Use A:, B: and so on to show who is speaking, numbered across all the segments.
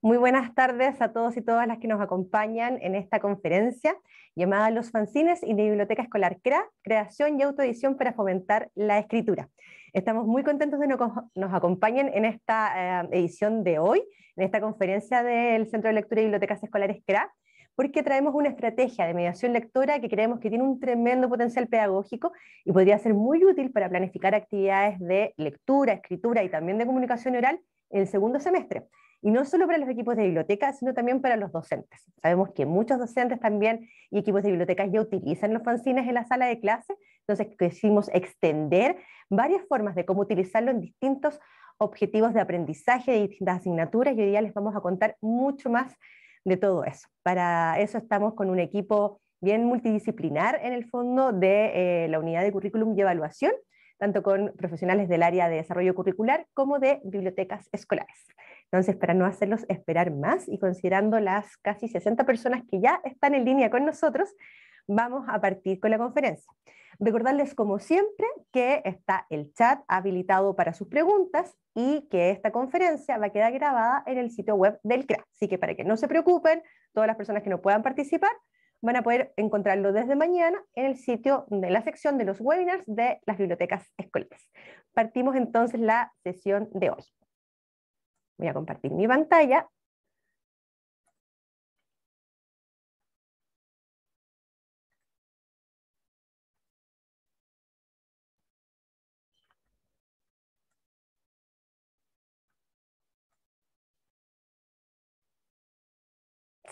A: Muy buenas tardes a todos y todas las que nos acompañan en esta
B: conferencia llamada Los fanzines y de Biblioteca Escolar CRA, creación y autoedición para fomentar la escritura. Estamos muy contentos de que nos acompañen en esta eh, edición de hoy, en esta conferencia del Centro de Lectura y Bibliotecas Escolares CRA, porque traemos una estrategia de mediación lectora que creemos que tiene un tremendo potencial pedagógico y podría ser muy útil para planificar actividades de lectura, escritura y también de comunicación oral en el segundo semestre y no solo para los equipos de biblioteca, sino también para los docentes. Sabemos que muchos docentes también y equipos de bibliotecas ya utilizan los fanzines en la sala de clase, entonces quisimos extender varias formas de cómo utilizarlo en distintos objetivos de aprendizaje de distintas asignaturas y hoy día les vamos a contar mucho más de todo eso. Para eso estamos con un equipo bien multidisciplinar en el fondo de eh, la unidad de currículum y evaluación, tanto con profesionales del área de desarrollo curricular como de bibliotecas escolares. Entonces, para no hacerlos esperar más y considerando las casi 60 personas que ya están en línea con nosotros, vamos a partir con la conferencia. Recordarles, como siempre, que está el chat habilitado para sus preguntas y que esta conferencia va a quedar grabada en el sitio web del CRA. Así que para que no se preocupen, todas las personas que no puedan participar van a poder encontrarlo desde mañana en el sitio de la sección de los webinars de las bibliotecas escolares. Partimos entonces la sesión de hoy. Voy a
A: compartir mi pantalla.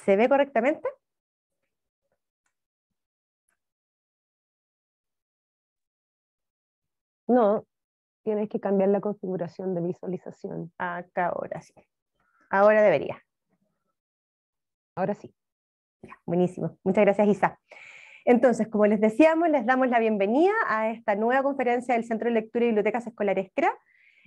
A: ¿Se ve correctamente?
C: No, tienes que cambiar la configuración de visualización. Acá ahora sí.
B: Ahora debería. Ahora sí. buenísimo. Muchas gracias, Isa. Entonces, como les decíamos, les damos la bienvenida a esta nueva conferencia del Centro de Lectura y Bibliotecas Escolares CRA,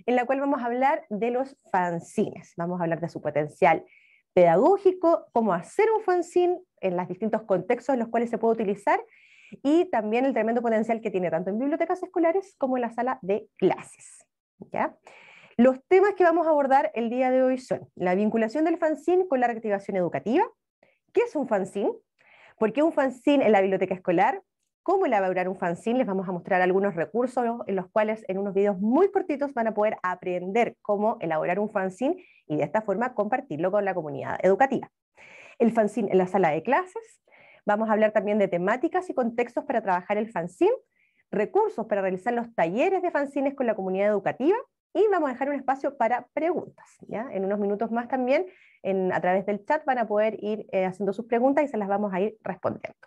B: en la cual vamos a hablar de los fanzines. Vamos a hablar de su potencial pedagógico, cómo hacer un fanzine en los distintos contextos en los cuales se puede utilizar y también el tremendo potencial que tiene tanto en bibliotecas escolares como en la sala de clases. Los temas que vamos a abordar el día de hoy son la vinculación del fanzine con la reactivación educativa, qué es un fanzine, por qué un fanzine en la biblioteca escolar, cómo elaborar un fanzine, les vamos a mostrar algunos recursos en los cuales en unos videos muy cortitos van a poder aprender cómo elaborar un fanzine y de esta forma compartirlo con la comunidad educativa. El fanzine en la sala de clases, Vamos a hablar también de temáticas y contextos para trabajar el fanzine, recursos para realizar los talleres de fanzines con la comunidad educativa y vamos a dejar un espacio para preguntas. En unos minutos más también, a través del chat, van a poder ir eh, haciendo sus preguntas y se las vamos a ir respondiendo.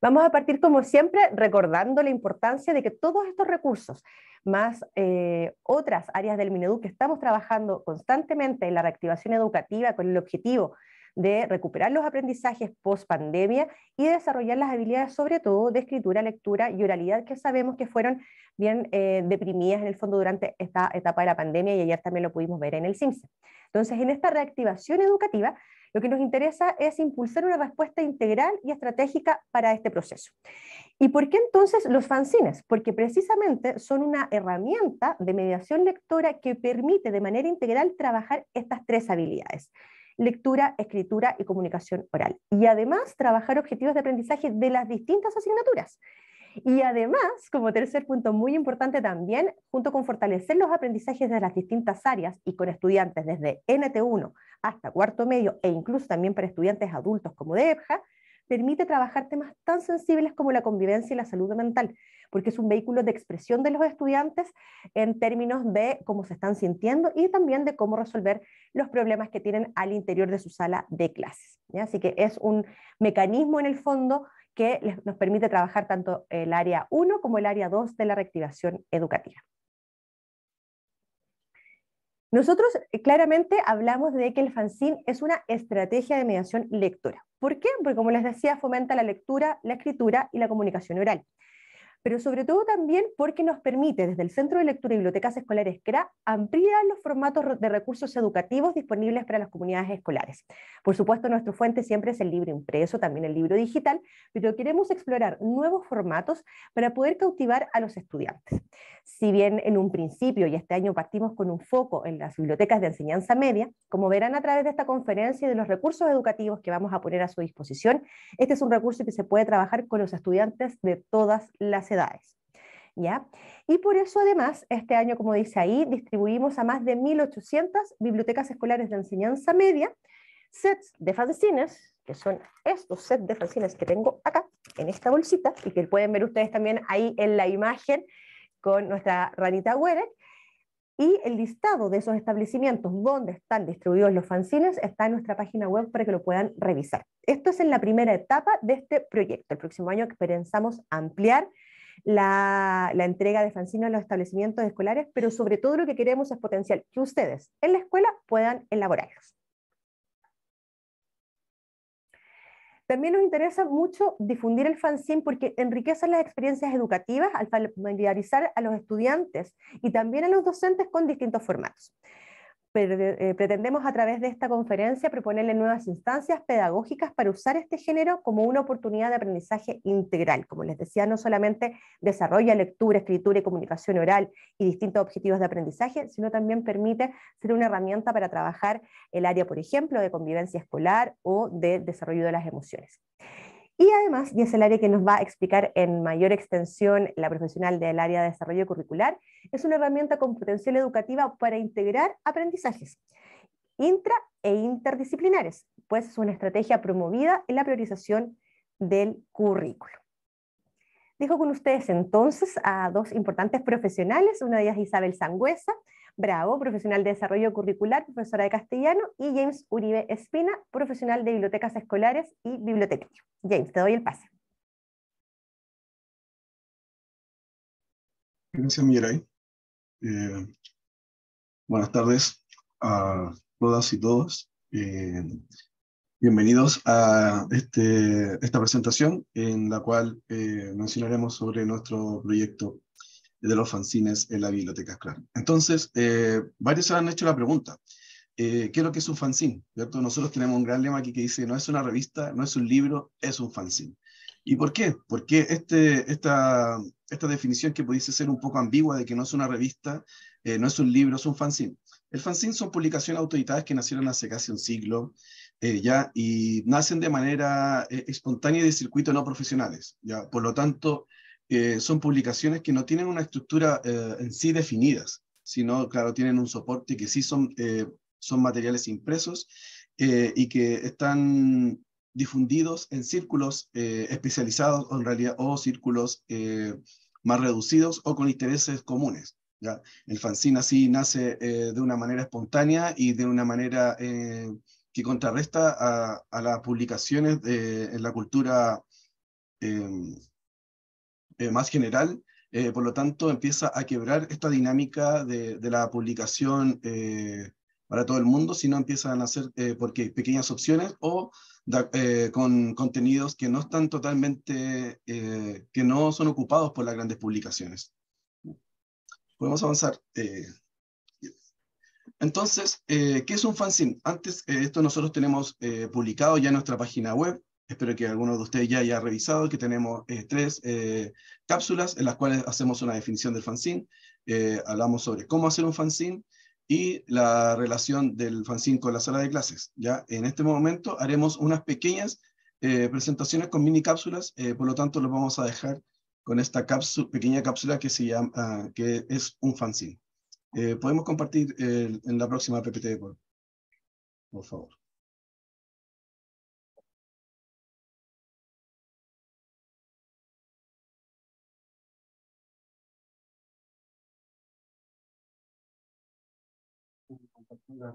B: Vamos a partir, como siempre, recordando la importancia de que todos estos recursos, más eh, otras áreas del Mineduc que estamos trabajando constantemente en la reactivación educativa con el objetivo de recuperar los aprendizajes post pandemia y desarrollar las habilidades, sobre todo de escritura, lectura y oralidad, que sabemos que fueron bien eh, deprimidas en el fondo durante esta etapa de la pandemia y ayer también lo pudimos ver en el CIMSE. Entonces, en esta reactivación educativa, lo que nos interesa es impulsar una respuesta integral y estratégica para este proceso. ¿Y por qué entonces los fanzines? Porque precisamente son una herramienta de mediación lectora que permite de manera integral trabajar estas tres habilidades lectura, escritura y comunicación oral. Y además, trabajar objetivos de aprendizaje de las distintas asignaturas. Y además, como tercer punto muy importante también, junto con fortalecer los aprendizajes de las distintas áreas y con estudiantes desde NT1 hasta cuarto medio e incluso también para estudiantes adultos como de permite trabajar temas tan sensibles como la convivencia y la salud mental, porque es un vehículo de expresión de los estudiantes en términos de cómo se están sintiendo y también de cómo resolver los problemas que tienen al interior de su sala de clases. Así que es un mecanismo en el fondo que nos permite trabajar tanto el área 1 como el área 2 de la reactivación educativa. Nosotros eh, claramente hablamos de que el fanzine es una estrategia de mediación lectora. ¿Por qué? Porque como les decía, fomenta la lectura, la escritura y la comunicación oral pero sobre todo también porque nos permite desde el Centro de Lectura y Bibliotecas Escolares CRA ampliar los formatos de recursos educativos disponibles para las comunidades escolares. Por supuesto, nuestra fuente siempre es el libro impreso, también el libro digital, pero queremos explorar nuevos formatos para poder cautivar a los estudiantes. Si bien en un principio y este año partimos con un foco en las bibliotecas de enseñanza media, como verán a través de esta conferencia y de los recursos educativos que vamos a poner a su disposición, este es un recurso que se puede trabajar con los estudiantes de todas las edades. ¿Ya? Y por eso además, este año, como dice ahí, distribuimos a más de 1.800 bibliotecas escolares de enseñanza media, sets de fanzines, que son estos sets de fanzines que tengo acá, en esta bolsita, y que pueden ver ustedes también ahí en la imagen con nuestra ranita Werek, y el listado de esos establecimientos donde están distribuidos los fanzines está en nuestra página web para que lo puedan revisar. Esto es en la primera etapa de este proyecto. El próximo año esperanzamos ampliar la, entrega de fanzines a los establecimientos escolares, pero sobre todo lo que queremos es potencial que ustedes en la escuela puedan elaborarlos. También nos interesa mucho difundir el fanzine porque enriquece las experiencias educativas al familiarizar a los estudiantes y también a los docentes con distintos formatos. Eh, pretendemos a través de esta conferencia proponerle nuevas instancias pedagógicas para usar este género como una oportunidad de aprendizaje integral. Como les decía, no solamente desarrolla lectura, escritura y comunicación oral y distintos objetivos de aprendizaje, sino también permite ser una herramienta para trabajar el área, por ejemplo, de convivencia escolar o de desarrollo de las emociones. Y además, y es el área que nos va a explicar en mayor extensión la profesional del área de desarrollo curricular, es una herramienta con potencial educativa para integrar aprendizajes intra e interdisciplinares, pues es una estrategia promovida en la priorización del currículo. Dijo con ustedes entonces a dos importantes profesionales, una de ellas Isabel Sangüesa, Bravo, profesional de desarrollo curricular, profesora de castellano, y James Uribe Espina, profesional de bibliotecas escolares y bibliotecario.
A: James, te doy el pase. Gracias, Mirai. Eh, buenas tardes
D: a todas y todos. Eh, bienvenidos a este, esta presentación en la cual eh, mencionaremos sobre nuestro proyecto de los fanzines en la biblioteca claro. Entonces, eh, varios se han hecho la pregunta, eh, ¿qué es lo que es un fanzine? ¿Cierto? Nosotros tenemos un gran lema aquí que dice, no es una revista, no es un libro, es un fanzine. ¿Y por qué? Porque este, esta, definición que pudiese ser un poco ambigua de que no es una revista, eh, no es un libro, es un fanzine. El fanzine son publicaciones autoritarias que nacieron hace casi un siglo, ya, y nacen de manera espontánea y de circuito no profesionales, ya. Por lo tanto, eh, son publicaciones que no tienen una estructura eh, en sí definidas, sino, claro, tienen un soporte que sí son, eh, son materiales impresos eh, y que están difundidos en círculos especializados o en realidad o círculos más reducidos o con intereses comunes. ¿ya? El fanzine así nace de una manera espontánea y de una manera que contrarresta a, las publicaciones de, en la cultura eh, eh, más general, eh, por lo tanto empieza a quebrar esta dinámica de, la publicación eh, para todo el mundo, si no empiezan a hacer porque pequeñas opciones o con contenidos que no están totalmente, que no son ocupados por las grandes publicaciones. Podemos avanzar. Entonces, ¿qué es un fanzine? Antes, esto nosotros tenemos publicado ya en nuestra página web, espero que alguno de ustedes ya haya revisado, que tenemos eh, tres eh, cápsulas en las cuales hacemos una definición del fanzine, eh, hablamos sobre cómo hacer un fanzine y la relación del fanzine con la sala de clases. ¿ya? En este momento haremos unas pequeñas presentaciones con mini cápsulas, por lo tanto lo vamos a dejar con esta cápsula, pequeña cápsula que, se
A: llama, ah, que es un fanzine. podemos compartir en la próxima PPT, por, por favor. no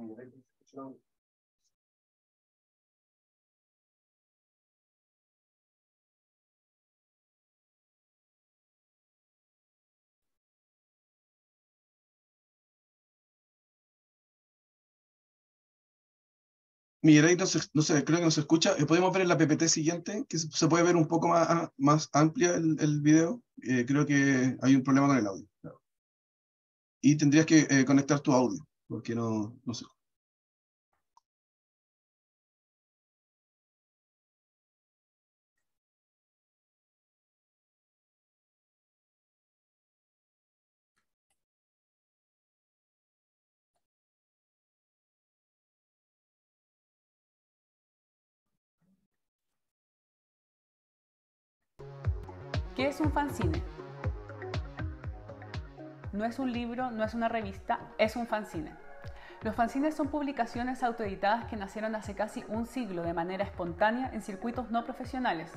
A: sé, creo que no se escucha. Eh, podemos ver en la PPT siguiente,
D: que se puede ver un poco más, ah, más amplia el, el video. Eh, creo que hay un problema
A: con el audio. Y tendrías que eh, conectar tu audio porque no, no sé.
E: ¿Qué es un fanzine? No es un libro, no es una revista, es un fanzine. Los fanzines son publicaciones autoeditadas que nacieron hace casi un siglo de manera espontánea en circuitos no profesionales.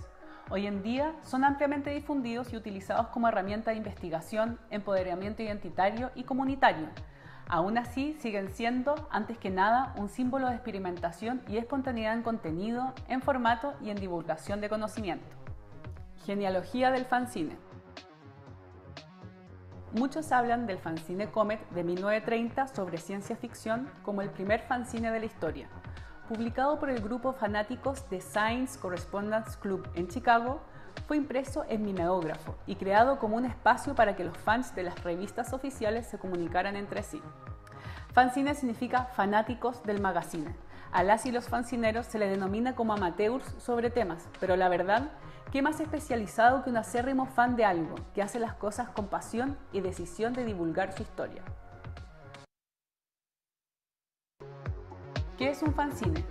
E: Hoy en día son ampliamente difundidos y utilizados como herramienta de investigación, empoderamiento identitario y comunitario. Aún así, siguen siendo, antes que nada, un símbolo de experimentación y espontaneidad en contenido, en formato y en divulgación de conocimiento. Genealogía del fanzine. Muchos hablan del fanzine Comet de 1930 sobre ciencia ficción como el primer fanzine de la historia. Publicado por el grupo fanáticos de Science Correspondence Club en Chicago, fue impreso en mimeógrafo y creado como un espacio para que los fans de las revistas oficiales se comunicaran entre sí. Fanzine significa fanáticos del magazine. A las y los fancineros se le denomina como amateurs sobre temas, pero la verdad ¿Qué más especializado que un acérrimo fan de algo, que hace las cosas con pasión y decisión de divulgar su historia? ¿Qué es un fanzine?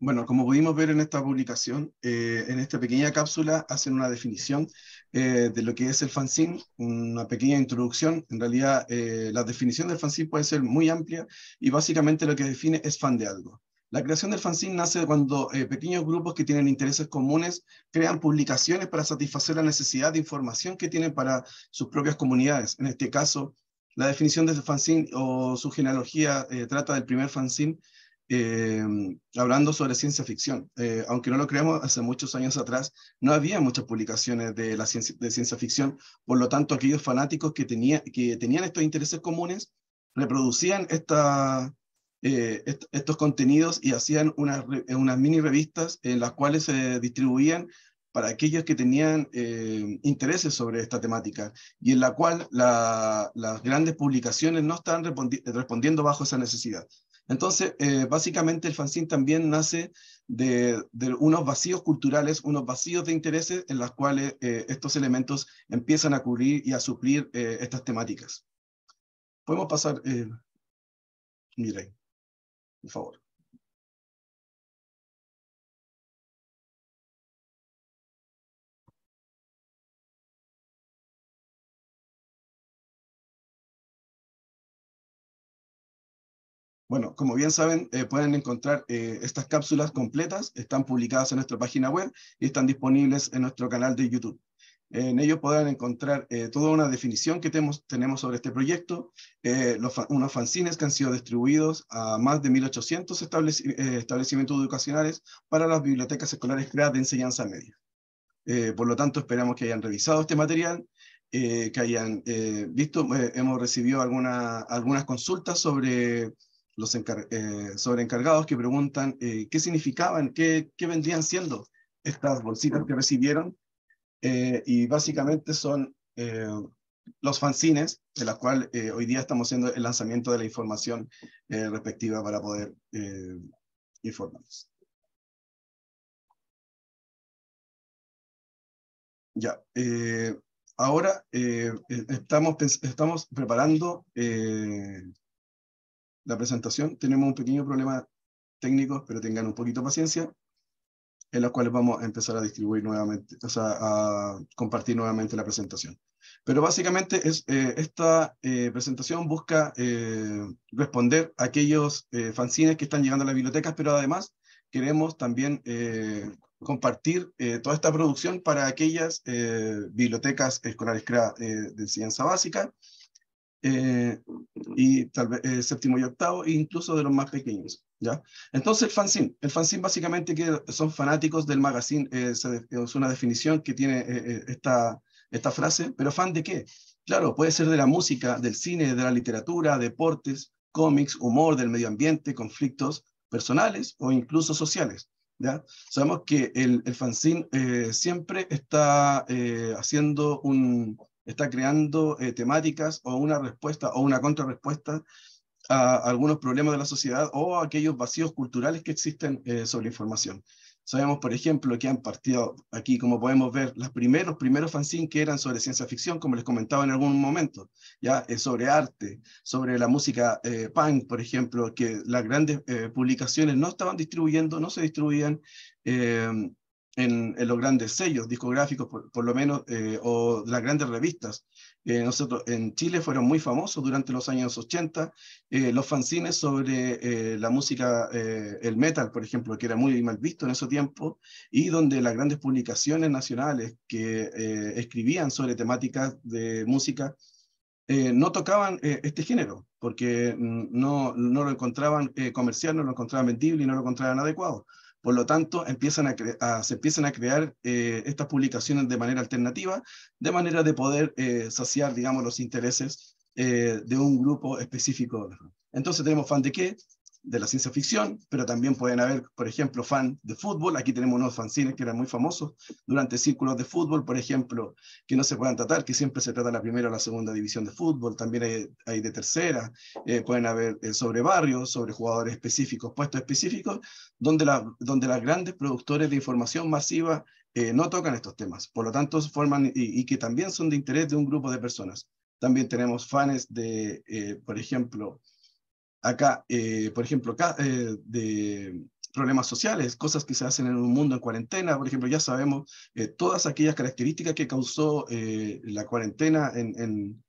D: Bueno, como pudimos ver en esta publicación, eh, en esta pequeña cápsula hacen una definición eh, de lo que es el fanzine, una pequeña introducción. En realidad, eh, la definición del fanzine puede ser muy amplia y básicamente lo que define es fan de algo. La creación del fanzine nace cuando eh, pequeños grupos que tienen intereses comunes crean publicaciones para satisfacer la necesidad de información que tienen para sus propias comunidades. En este caso, la definición de fanzine o su genealogía eh, trata del primer fanzine em, hablando sobre ciencia ficción. Eh, aunque no lo creamos, hace muchos años atrás no había muchas publicaciones de, la ciencia, de ciencia ficción, por lo tanto aquellos fanáticos que, que tenían estos intereses comunes reproducían esta, eh, estos contenidos y hacían eh, unas, mini revistas en las cuales se distribuían para aquellos que tenían eh, intereses sobre esta temática y en la cual las grandes publicaciones no están respondiendo bajo esa necesidad. Entonces, básicamente el fanzine también nace de, unos vacíos culturales, unos vacíos de intereses en los cuales estos elementos empiezan a cubrir y a suplir estas temáticas. Podemos
A: pasar, Miren por favor. Bueno, como bien saben, eh, pueden encontrar eh, estas
D: cápsulas completas, están publicadas en nuestra página web y están disponibles en nuestro canal de YouTube en ellos podrán encontrar eh, toda una definición que tenemos sobre este proyecto, eh, unos fanzines que han sido distribuidos a más de 1.800 eh, establecimientos educacionales para las bibliotecas escolares creadas de enseñanza media. por lo tanto, esperamos que hayan revisado este material, que hayan visto, hemos recibido algunas consultas sobre los sobre encargados que preguntan qué significaban, qué, qué vendrían siendo estas bolsitas que recibieron eh, y básicamente son eh, los fanzines, de la cuales eh, hoy día estamos haciendo
A: el lanzamiento de la información respectiva para poder informarnos. Ya, ahora estamos, estamos preparando la
D: presentación. Tenemos un pequeño problema técnico, pero tengan un poquito de paciencia en los cuales vamos a empezar a distribuir nuevamente, o sea, a compartir nuevamente la presentación. Pero básicamente es, eh, esta eh, presentación busca eh, responder a aquellos fanzines que están llegando a las bibliotecas, pero además queremos también compartir toda esta producción para aquellas bibliotecas escolares de ciencia básica, y tal vez séptimo y octavo, e incluso de los más pequeños. Entonces, el fanzine. El fanzine básicamente que son fanáticos del magazine, eh, es una definición que tiene eh, eh, esta, esta frase, pero fan de qué? Claro, puede ser de la música, del cine, de la literatura, deportes, cómics, humor, del medio ambiente, conflictos personales o incluso sociales. ¿ya? Sabemos que el, el fanzine siempre está haciendo un, está creando temáticas o una respuesta o una contrarrespuesta a algunos problemas de la sociedad o a aquellos vacíos culturales que existen eh, sobre información. Sabemos, por ejemplo, que han partido aquí, como podemos ver, los primeros, primeros fanzines que eran sobre ciencia ficción, como les comentaba en algún momento, ya sobre arte, sobre la música eh, punk, por ejemplo, que las grandes eh, publicaciones no estaban distribuyendo, no se distribuían en, en, los grandes sellos discográficos, por, por lo menos, o las grandes revistas. Eh, nosotros en Chile fueron muy famosos durante los años 80, eh, los fanzines sobre eh, la música, el metal, por ejemplo, que era muy mal visto en ese tiempo, y donde las grandes publicaciones nacionales que escribían sobre temáticas de música no tocaban este género, porque mm, no, no lo encontraban comercial, no lo encontraban vendible y no lo encontraban adecuado. Por lo tanto, se empiezan a crear eh, estas publicaciones de manera alternativa, de manera de poder eh, saciar, digamos, los intereses eh, de un grupo específico. Entonces tenemos fan de qué, de la ciencia ficción, pero también pueden haber, por ejemplo, fan de fútbol. Aquí tenemos unos fanzines que eran muy famosos durante círculos de fútbol, por ejemplo, que no se pueden tratar, que siempre se trata la primera o la segunda división de fútbol, también hay, de tercera, eh, pueden haber eh, sobre barrios, sobre jugadores específicos, puestos específicos, donde, la, donde las grandes productores de información masiva eh, no tocan estos temas, por lo tanto forman y, y que también son de interés de un grupo de personas. También tenemos fans de, por ejemplo, acá, eh, por ejemplo, acá, eh, de problemas sociales, cosas que se hacen en un mundo en cuarentena, por ejemplo, ya sabemos eh, todas aquellas características que causó la cuarentena en,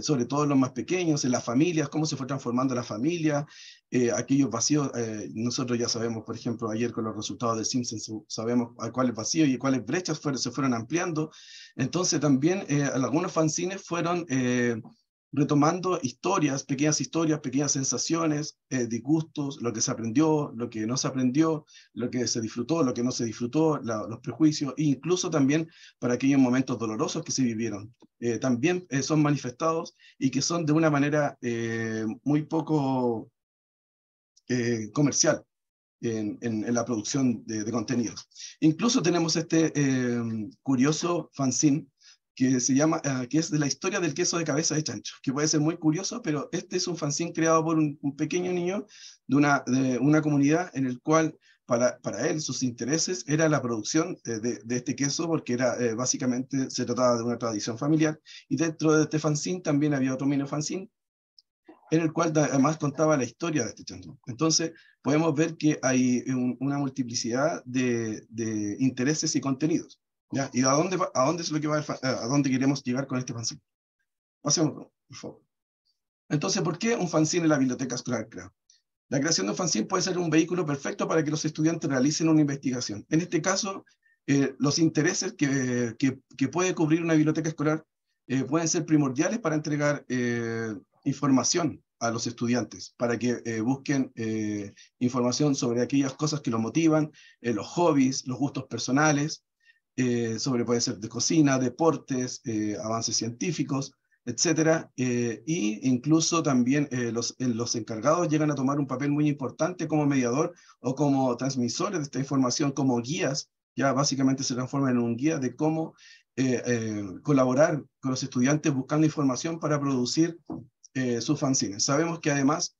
D: sobre todo en los más pequeños, en las familias, cómo se fue transformando la familia, aquellos vacíos, nosotros ya sabemos, por ejemplo, ayer con los resultados de Simpsons, sabemos a cuáles vacíos y cuáles brechas fueron, se fueron ampliando. Entonces también algunos fanzines fueron retomando historias, pequeñas historias, pequeñas sensaciones, eh, disgustos, lo que se aprendió, lo que no se aprendió, lo que se disfrutó, lo que no se disfrutó, los prejuicios, e incluso también para aquellos momentos dolorosos que se vivieron. Eh, también eh, son manifestados y que son de una manera eh, muy poco comercial. En, la producción de, de, contenidos. Incluso tenemos este curioso fanzine que se llama, ah, que es de la historia del queso de cabeza de chancho, que puede ser muy curioso, pero este es un fanzine creado por un, pequeño niño de una, de una comunidad en el cual para, para, él sus intereses era la producción eh, de, este queso, porque era eh, básicamente se trataba de una tradición familiar, y dentro de este fanzine también había otro mini fanzine, en el cual además contaba la historia de este chancho. Entonces, podemos ver que hay una multiplicidad de intereses y contenidos. ¿Y a dónde, es lo que va eh, a dónde queremos llegar con este fanzine? Pasemos, por favor. Entonces, ¿por qué un fanzine en la biblioteca escolar La creación de un fanzine puede ser un vehículo perfecto para que los estudiantes realicen una investigación. En este caso, eh, los intereses que, puede cubrir una biblioteca escolar eh, pueden ser primordiales para entregar información a los estudiantes, para que busquen información sobre aquellas cosas que los motivan, los hobbies, los gustos personales, eh, sobre, puede ser, de cocina, deportes, eh, avances científicos, etcétera, e y incluso también los, los, encargados llegan a tomar un papel muy importante como mediador o como transmisores de esta información, como guías, ya básicamente se transforma en un guía de cómo colaborar con los estudiantes buscando información para producir sus fanzines. Sabemos que además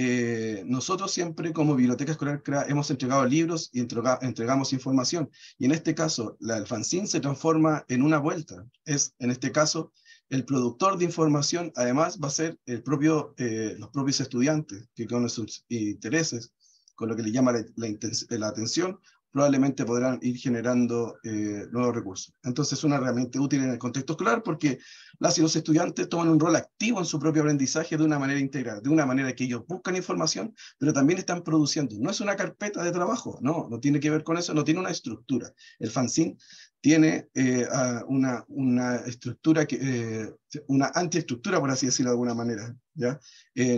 D: eh, nosotros siempre como Biblioteca Escolar hemos entregado libros y entregamos información. Y en este caso, la, el fanzine se transforma en una vuelta. Es, en este caso, el productor de información, además, va a ser el propio, eh, los propios estudiantes que con sus intereses, con lo que le llama la atención, probablemente podrán ir generando eh, nuevos recursos. Entonces, es una herramienta útil en el contexto escolar porque las y los estudiantes toman un rol activo en su propio aprendizaje de una manera integral, de una manera que ellos buscan información, pero también están produciendo. No es una carpeta de trabajo, no, no tiene que ver con eso, no tiene una estructura. El fanzine tiene eh, una, una, estructura, que, eh, una antiestructura, por así decirlo de alguna manera. ¿ya?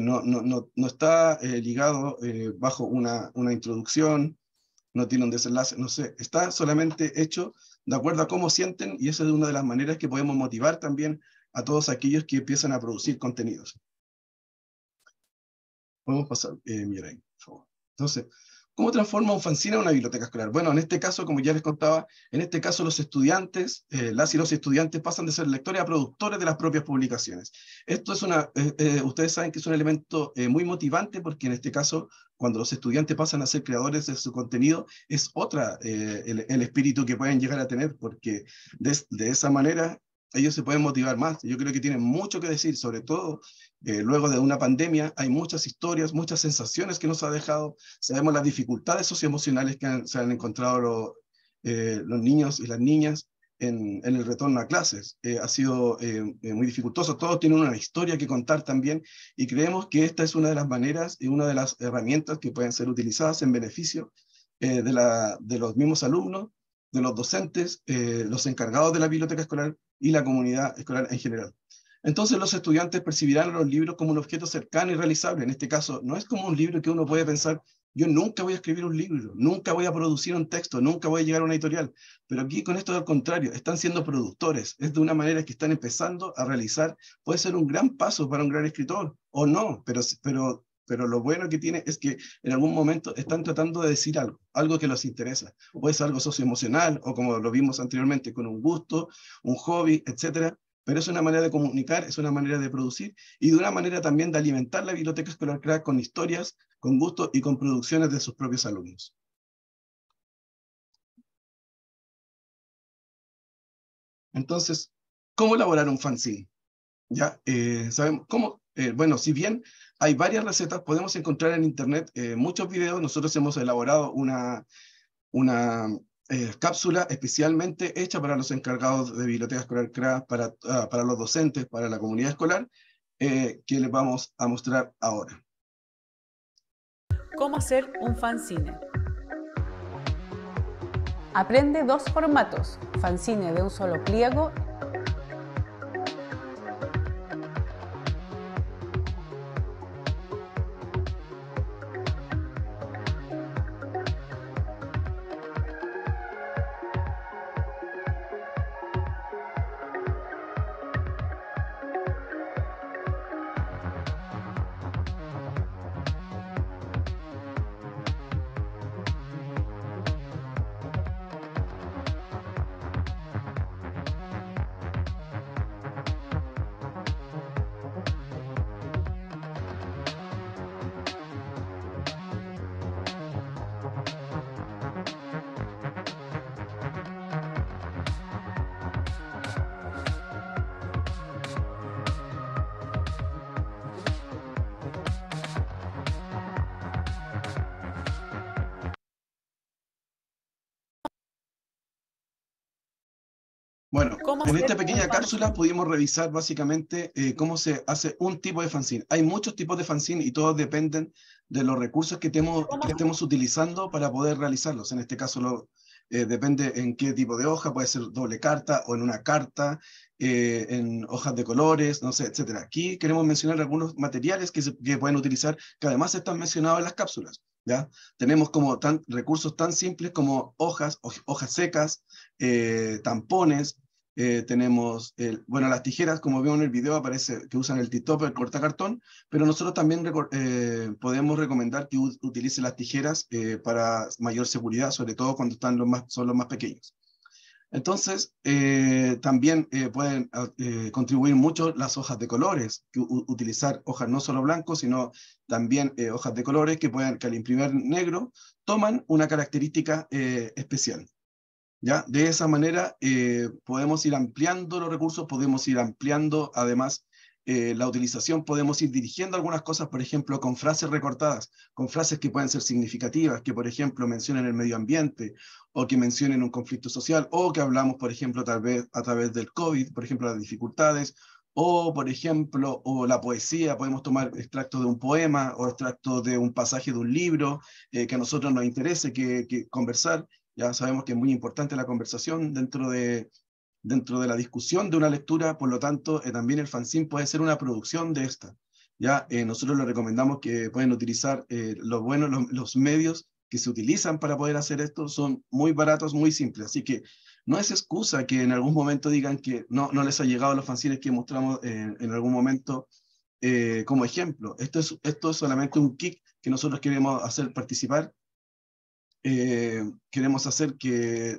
D: No, no, no, no, está ligado bajo una, una introducción, no tiene un desenlace, no sé, está solamente hecho de acuerdo a cómo sienten y esa es una de las maneras que podemos motivar también a todos aquellos que empiezan a producir contenidos. Podemos pasar, ahí, eh, por favor. Entonces, ¿Cómo transforma un fanzine en una biblioteca escolar? Bueno, en este caso, como ya les contaba, en este caso los estudiantes, eh, las y los estudiantes pasan de ser lectores a productores de las propias publicaciones. Esto es una, eh, eh, ustedes saben que es un elemento muy motivante porque en este caso, cuando los estudiantes pasan a ser creadores de su contenido, es otra el, espíritu que pueden llegar a tener porque de, de esa manera ellos se pueden motivar más. Yo creo que tienen mucho que decir, sobre todo eh, luego de una pandemia hay muchas historias, muchas sensaciones que nos ha dejado. Sabemos las dificultades socioemocionales que se han encontrado eh, los niños y las niñas en, el retorno a clases. Eh, ha sido muy dificultoso. Todos tienen una historia que contar también y creemos que esta es una de las maneras y una de las herramientas que pueden ser utilizadas en beneficio de, los mismos alumnos, de los docentes, los encargados de la biblioteca escolar y la comunidad escolar en general. Entonces los estudiantes percibirán los libros como un objeto cercano y realizable. En este caso, no es como un libro que uno puede pensar, yo nunca voy a escribir un libro, nunca voy a producir un texto, nunca voy a llegar a una editorial. Pero aquí con esto al contrario, están siendo productores. Es de una manera que están empezando a realizar. Puede ser un gran paso para un gran escritor o no, pero, pero, pero lo bueno que tiene es que en algún momento están tratando de decir algo, algo que los interesa. o es algo socioemocional o como lo vimos anteriormente, con un gusto, un hobby, etcétera pero es una manera de comunicar, es una manera de producir y de una manera también de alimentar la
A: biblioteca escolar creada con historias, con gusto y con producciones de sus propios alumnos. Entonces, ¿cómo elaborar un fanzine? Ya eh, sabemos cómo, eh, bueno, si bien
D: hay varias recetas, podemos encontrar en internet eh, muchos videos, nosotros hemos elaborado una, una eh, cápsula especialmente hecha para los encargados de biblioteca escolar CRA, ah, para, los docentes, para la comunidad escolar, eh, que les vamos a mostrar ahora.
E: ¿Cómo hacer un fanzine? Aprende dos formatos, fanzine de un solo pliego
A: en esta pequeña cápsula
D: pudimos revisar básicamente eh, cómo se hace un tipo de fanzine. Hay muchos tipos de fanzine y todos dependen de los recursos que, tenemos que estemos utilizando para poder realizarlos. En este caso lo, eh, depende en qué tipo de hoja, puede ser doble carta o en una carta, eh, en hojas de colores, no sé, etc. Aquí queremos mencionar algunos materiales que, se, pueden utilizar, que además están mencionados en las cápsulas. ¿ya? Tenemos como tan, recursos tan simples como hojas, hojas secas, tampones, eh, tenemos, bueno, las tijeras, como veo en el video, aparece que usan el top el cortacartón, pero nosotros también eh, podemos recomendar que utilicen las tijeras eh, para mayor seguridad, sobre todo cuando están los más, son los más pequeños. Entonces, también pueden ah, contribuir mucho las hojas de colores, utilizar hojas no solo blancos, sino también hojas de colores que, pueden que al imprimir negro toman una característica especial. De esa manera eh, podemos ir ampliando los recursos, podemos ir ampliando además eh, la utilización, podemos ir dirigiendo algunas cosas, por ejemplo, con frases recortadas, con frases que pueden ser significativas, que por ejemplo mencionen el medio ambiente o que mencionen un conflicto social o que hablamos, por ejemplo, tal vez a través del COVID, por ejemplo, las dificultades o, por ejemplo, o la poesía, podemos tomar extracto de un poema o extractos de un pasaje de un libro eh, que a nosotros nos interese que, conversar ya sabemos que es muy importante la conversación dentro de, dentro de la discusión de una lectura, por lo tanto, eh, también el fanzine puede ser una producción de esta. Ya eh, nosotros les recomendamos que pueden utilizar eh, los los, medios que se utilizan para poder hacer esto, son muy baratos, muy simples. Así que no es excusa que en algún momento digan que no, no les ha llegado los fanzines que mostramos en algún momento como ejemplo. Esto es, esto es solamente un kick que nosotros queremos hacer participar eh, queremos hacer que,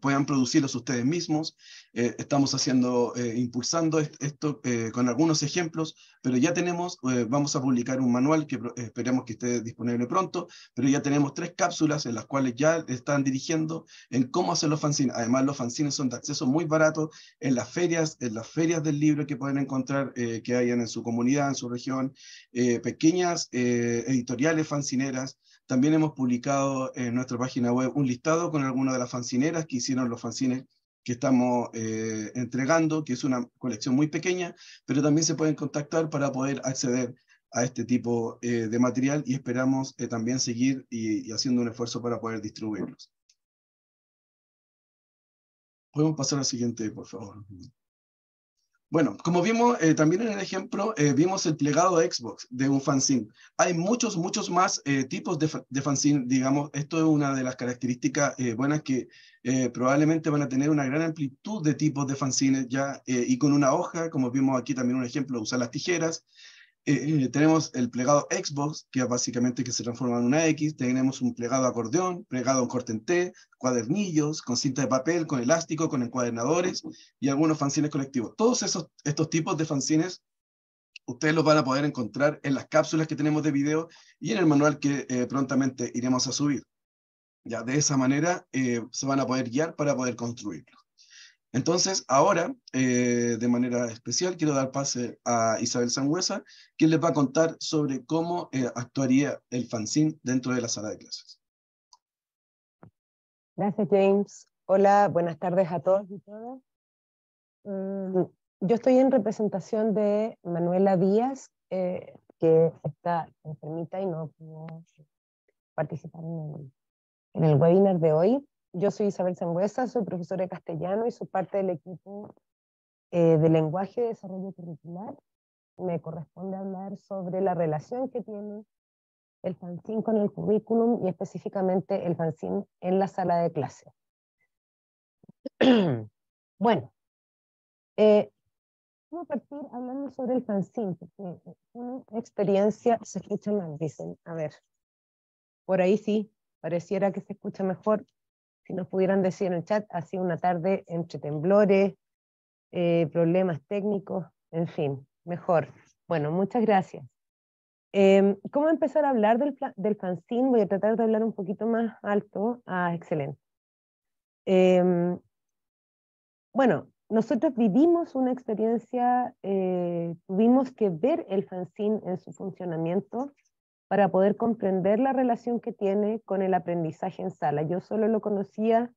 D: puedan producirlos ustedes mismos. Eh, estamos haciendo, eh, impulsando esto con algunos ejemplos, pero ya tenemos, vamos a publicar un manual que esperemos que esté disponible pronto, pero ya tenemos tres cápsulas en las cuales ya están dirigiendo en cómo hacer los fanzines. Además, los fanzines son de acceso muy barato en las ferias, en las ferias del libro que pueden encontrar, que hayan en su comunidad, en su región, pequeñas editoriales fancineras también hemos publicado en nuestra página web un listado con algunas de las fancineras que hicieron los fanzines que estamos eh, entregando, que es una colección muy pequeña, pero también se pueden contactar para poder acceder a este tipo eh, de material y esperamos eh, también seguir y, y, haciendo un esfuerzo para poder distribuirlos. Podemos pasar al siguiente, por favor. Bueno, como vimos eh, también en el ejemplo, eh, vimos el plegado de Xbox de un fanzine. Hay muchos, muchos más eh, tipos de, de, fanzine, digamos. Esto es una de las características buenas que probablemente van a tener una gran amplitud de tipos de fanzines ya y con una hoja, como vimos aquí también un ejemplo, usar las tijeras, eh, tenemos el plegado Xbox, que es básicamente que se transforma en una X, tenemos un plegado acordeón, plegado en corte en T, cuadernillos, con cinta de papel, con elástico, con encuadernadores y algunos fanzines colectivos. Todos esos, estos tipos de fanzines ustedes los van a poder encontrar en las cápsulas que tenemos de video y en el manual que eh, prontamente iremos a subir. Ya de esa manera eh, se van a poder guiar para poder construirlo. Entonces, ahora, eh, de manera especial, quiero dar pase a Isabel Sangüesa, quien les va a contar sobre cómo eh, actuaría el fanzine dentro de la sala de clases.
C: Gracias, James. Hola, buenas tardes a todos y todas. Mm, yo estoy en representación de Manuela Díaz, eh, que está enfermita y no pudo participar en el webinar de hoy. Yo soy Isabel Sangüesa, soy profesora de castellano y soy parte del equipo eh, de lenguaje y desarrollo curricular. Me corresponde hablar sobre la relación que tiene el fanzine con el currículum y específicamente el fanzine en la sala de clase. bueno, eh, voy a partir hablando sobre el fanzine, porque eh, una experiencia se escucha mal, dicen. A ver, por ahí sí, pareciera que se escucha mejor si nos pudieran decir en el chat, ha sido una tarde entre temblores, eh, problemas técnicos, en fin, mejor. Bueno, muchas gracias. Em, ¿Cómo empezar a hablar del, del fanzine? Voy a tratar de hablar un poquito más alto. Ah, excelente. Em, bueno, nosotros vivimos una experiencia, eh, tuvimos que ver el fanzine en su funcionamiento para poder comprender la relación que tiene con el aprendizaje en sala. Yo solo lo conocía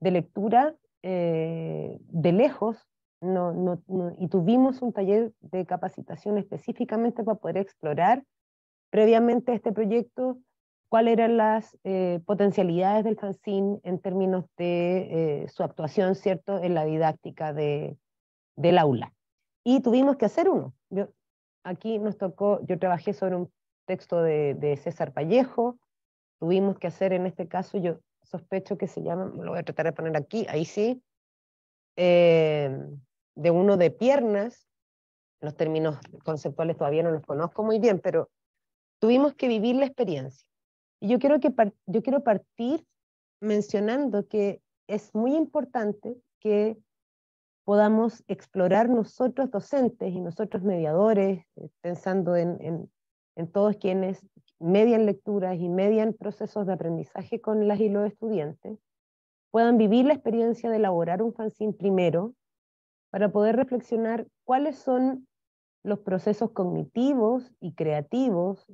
C: de lectura, eh, de lejos, no, y tuvimos un taller de capacitación específicamente para poder explorar previamente este proyecto cuáles eran las eh, potencialidades del fanzine en términos de eh, su actuación, ¿cierto?, en la didáctica de, del aula. Y tuvimos que hacer uno. Yo, aquí nos tocó, yo trabajé sobre un texto de, César Pallejo. Tuvimos que hacer en este caso, yo sospecho que se llama, lo voy a tratar de poner aquí, ahí sí, eh, de uno de piernas. Los términos conceptuales todavía no los conozco muy bien, pero tuvimos que vivir la experiencia. Y yo quiero, que yo quiero partir mencionando que es muy importante que podamos explorar nosotros docentes y nosotros mediadores, eh, pensando en, en, en todos quienes median lecturas y median procesos de aprendizaje con las y los estudiantes, puedan vivir la experiencia de elaborar un fanzine primero para poder reflexionar cuáles son los procesos cognitivos y creativos,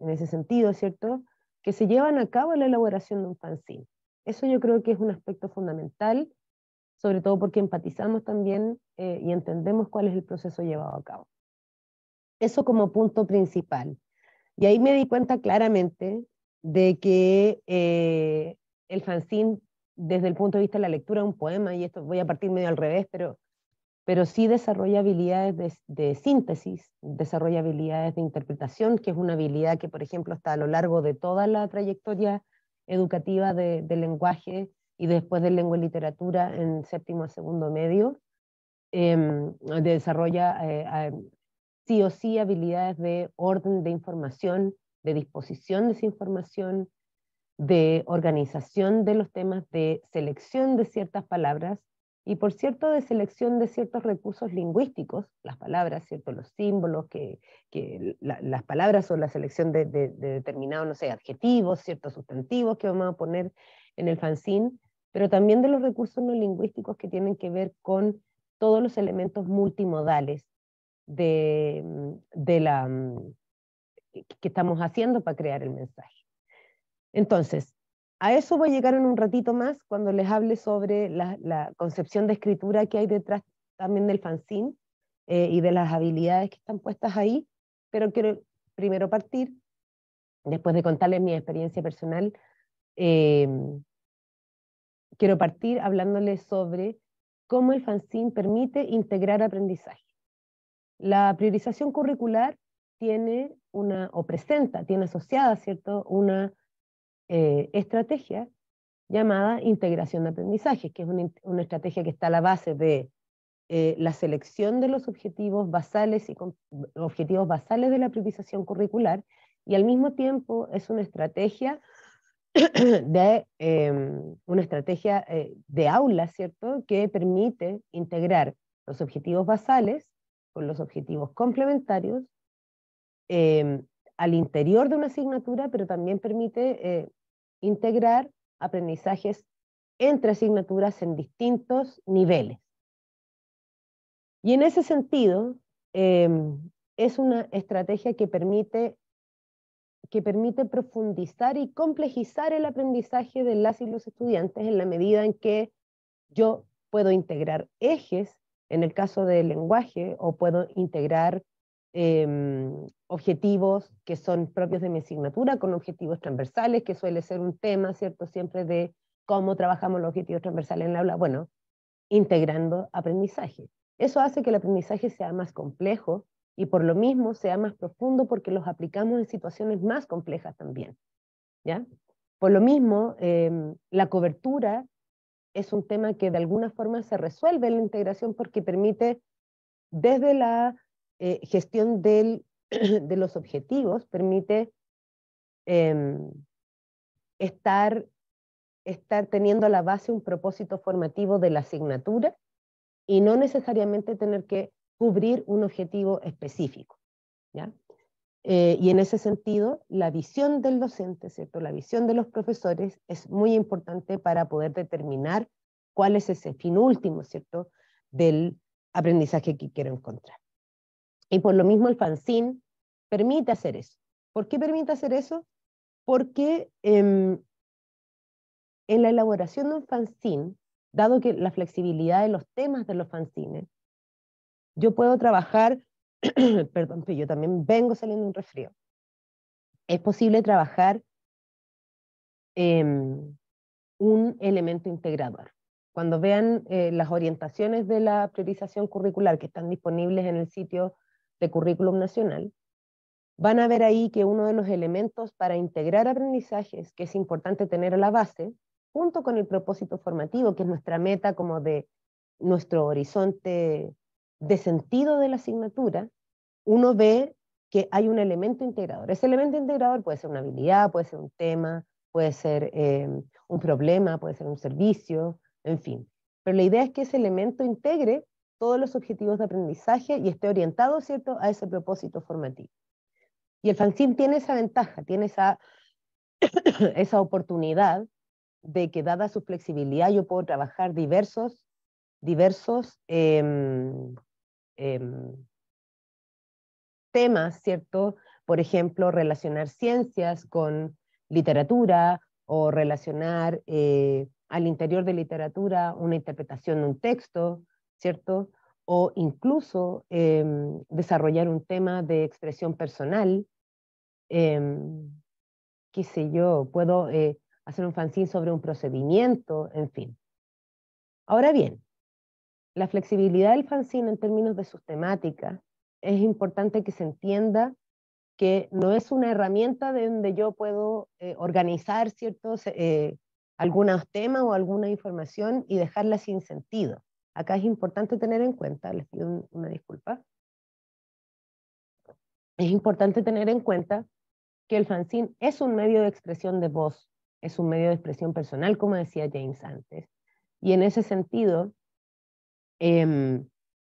C: en ese sentido, ¿cierto?, que se llevan a cabo en la elaboración de un fanzine. Eso yo creo que es un aspecto fundamental, sobre todo porque empatizamos también eh, y entendemos cuál es el proceso llevado a cabo. Eso como punto principal. Y ahí me di cuenta claramente de que eh, el fanzine, desde el punto de vista de la lectura de un poema, y esto voy a partir medio al revés, pero, pero sí desarrolla habilidades de, síntesis, desarrolla habilidades de interpretación, que es una habilidad que, por ejemplo, está a lo largo de toda la trayectoria educativa del lenguaje y después de lengua y literatura en séptimo a segundo medio, em, desarrolla eh, sí o sí habilidades de orden de información, de disposición de esa información, de organización de los temas, de selección de ciertas palabras y, por cierto, de selección de ciertos recursos lingüísticos, las palabras, ¿cierto? los símbolos, que, que las palabras o la selección de, de, determinados, no sé, adjetivos, ciertos sustantivos que vamos a poner en el fanzine, pero también de los recursos no lingüísticos que tienen que ver con todos los elementos multimodales Mm, de, la, mm, que estamos haciendo para crear el mensaje. Entonces, a eso voy a llegar en un ratito más cuando les hable sobre la, concepción de escritura que hay detrás también del fanzine eh, y de las habilidades que están puestas ahí, pero quiero primero partir, después de contarles mi experiencia personal, eh, quiero partir hablándoles sobre cómo el fanzine permite integrar aprendizaje. La priorización curricular tiene una, o presenta, tiene asociada, ¿cierto?, una eh, estrategia llamada integración de aprendizaje, que es una, estrategia que está a la base de eh, la selección de los objetivos basales y objetivos basales de la priorización curricular y al mismo tiempo es una estrategia de em, una estrategia eh, de aula, ¿cierto? Que permite integrar los objetivos basales los objetivos complementarios em, al interior de una asignatura, pero también permite eh, integrar aprendizajes entre asignaturas en distintos niveles. Y en ese sentido, em, es una estrategia que permite, que permite profundizar y complejizar el aprendizaje de las y los estudiantes en la medida en que yo puedo integrar ejes en el caso del lenguaje, o puedo integrar em, objetivos que son propios de mi asignatura con objetivos transversales, que suele ser un tema, ¿cierto? Siempre de cómo trabajamos los objetivos transversales en el aula. Bueno, integrando aprendizaje. Eso hace que el aprendizaje sea más complejo y por lo mismo sea más profundo porque los aplicamos en situaciones más complejas también. ¿ya? Por lo mismo, em, la cobertura es un tema que de alguna forma se resuelve en la integración porque permite desde la eh, gestión de los objetivos, permite em, estar, estar teniendo a la base un propósito formativo de la asignatura y no necesariamente tener que cubrir un objetivo específico. ¿ya? Eh, y en ese sentido, la visión del docente, ¿cierto? la visión de los profesores es muy importante para poder determinar cuál es ese fin último ¿cierto? del aprendizaje que quiero encontrar. Y por lo mismo el fanzine permite hacer eso. ¿Por qué permite hacer eso? Porque em, en la elaboración de un fanzine, dado que la flexibilidad de los temas de los fanzines, yo puedo trabajar perdón, pero yo también vengo saliendo un resfrío. Es posible trabajar em, un elemento integrador. Cuando vean eh, las orientaciones de la priorización curricular que están disponibles en el sitio de Currículum Nacional, van a ver ahí que uno de los elementos para integrar aprendizajes que es importante tener a la base, junto con el propósito formativo, que es nuestra meta como de nuestro horizonte de sentido de la asignatura, uno ve que hay un elemento integrador. Ese elemento integrador puede ser una habilidad, puede ser un tema, puede ser em, un problema, puede ser un servicio, en fin. Pero la idea es que ese elemento integre todos los objetivos de aprendizaje y esté orientado, ¿cierto?, a ese propósito formativo. Y el FANCIM tiene esa ventaja, tiene esa, esa oportunidad de que dada su flexibilidad yo puedo trabajar diversos, diversos em, Em, temas, ¿cierto? Por ejemplo, relacionar ciencias con literatura o relacionar eh, al interior de literatura una interpretación de un texto, ¿cierto? O incluso em, desarrollar un tema de expresión personal. Em, qué sé yo, puedo eh, hacer un fanzine sobre un procedimiento, en fin. Ahora bien, la flexibilidad del fanzine en términos de sus temáticas es importante que se entienda que no es una herramienta de donde yo puedo eh, organizar ciertos eh, algunos temas o alguna información y dejarla sin sentido. Acá es importante tener en cuenta, les pido una disculpa, es importante tener en cuenta que el fanzine es un medio de expresión de voz, es un medio de expresión personal, como decía James antes. Y en ese sentido, Em,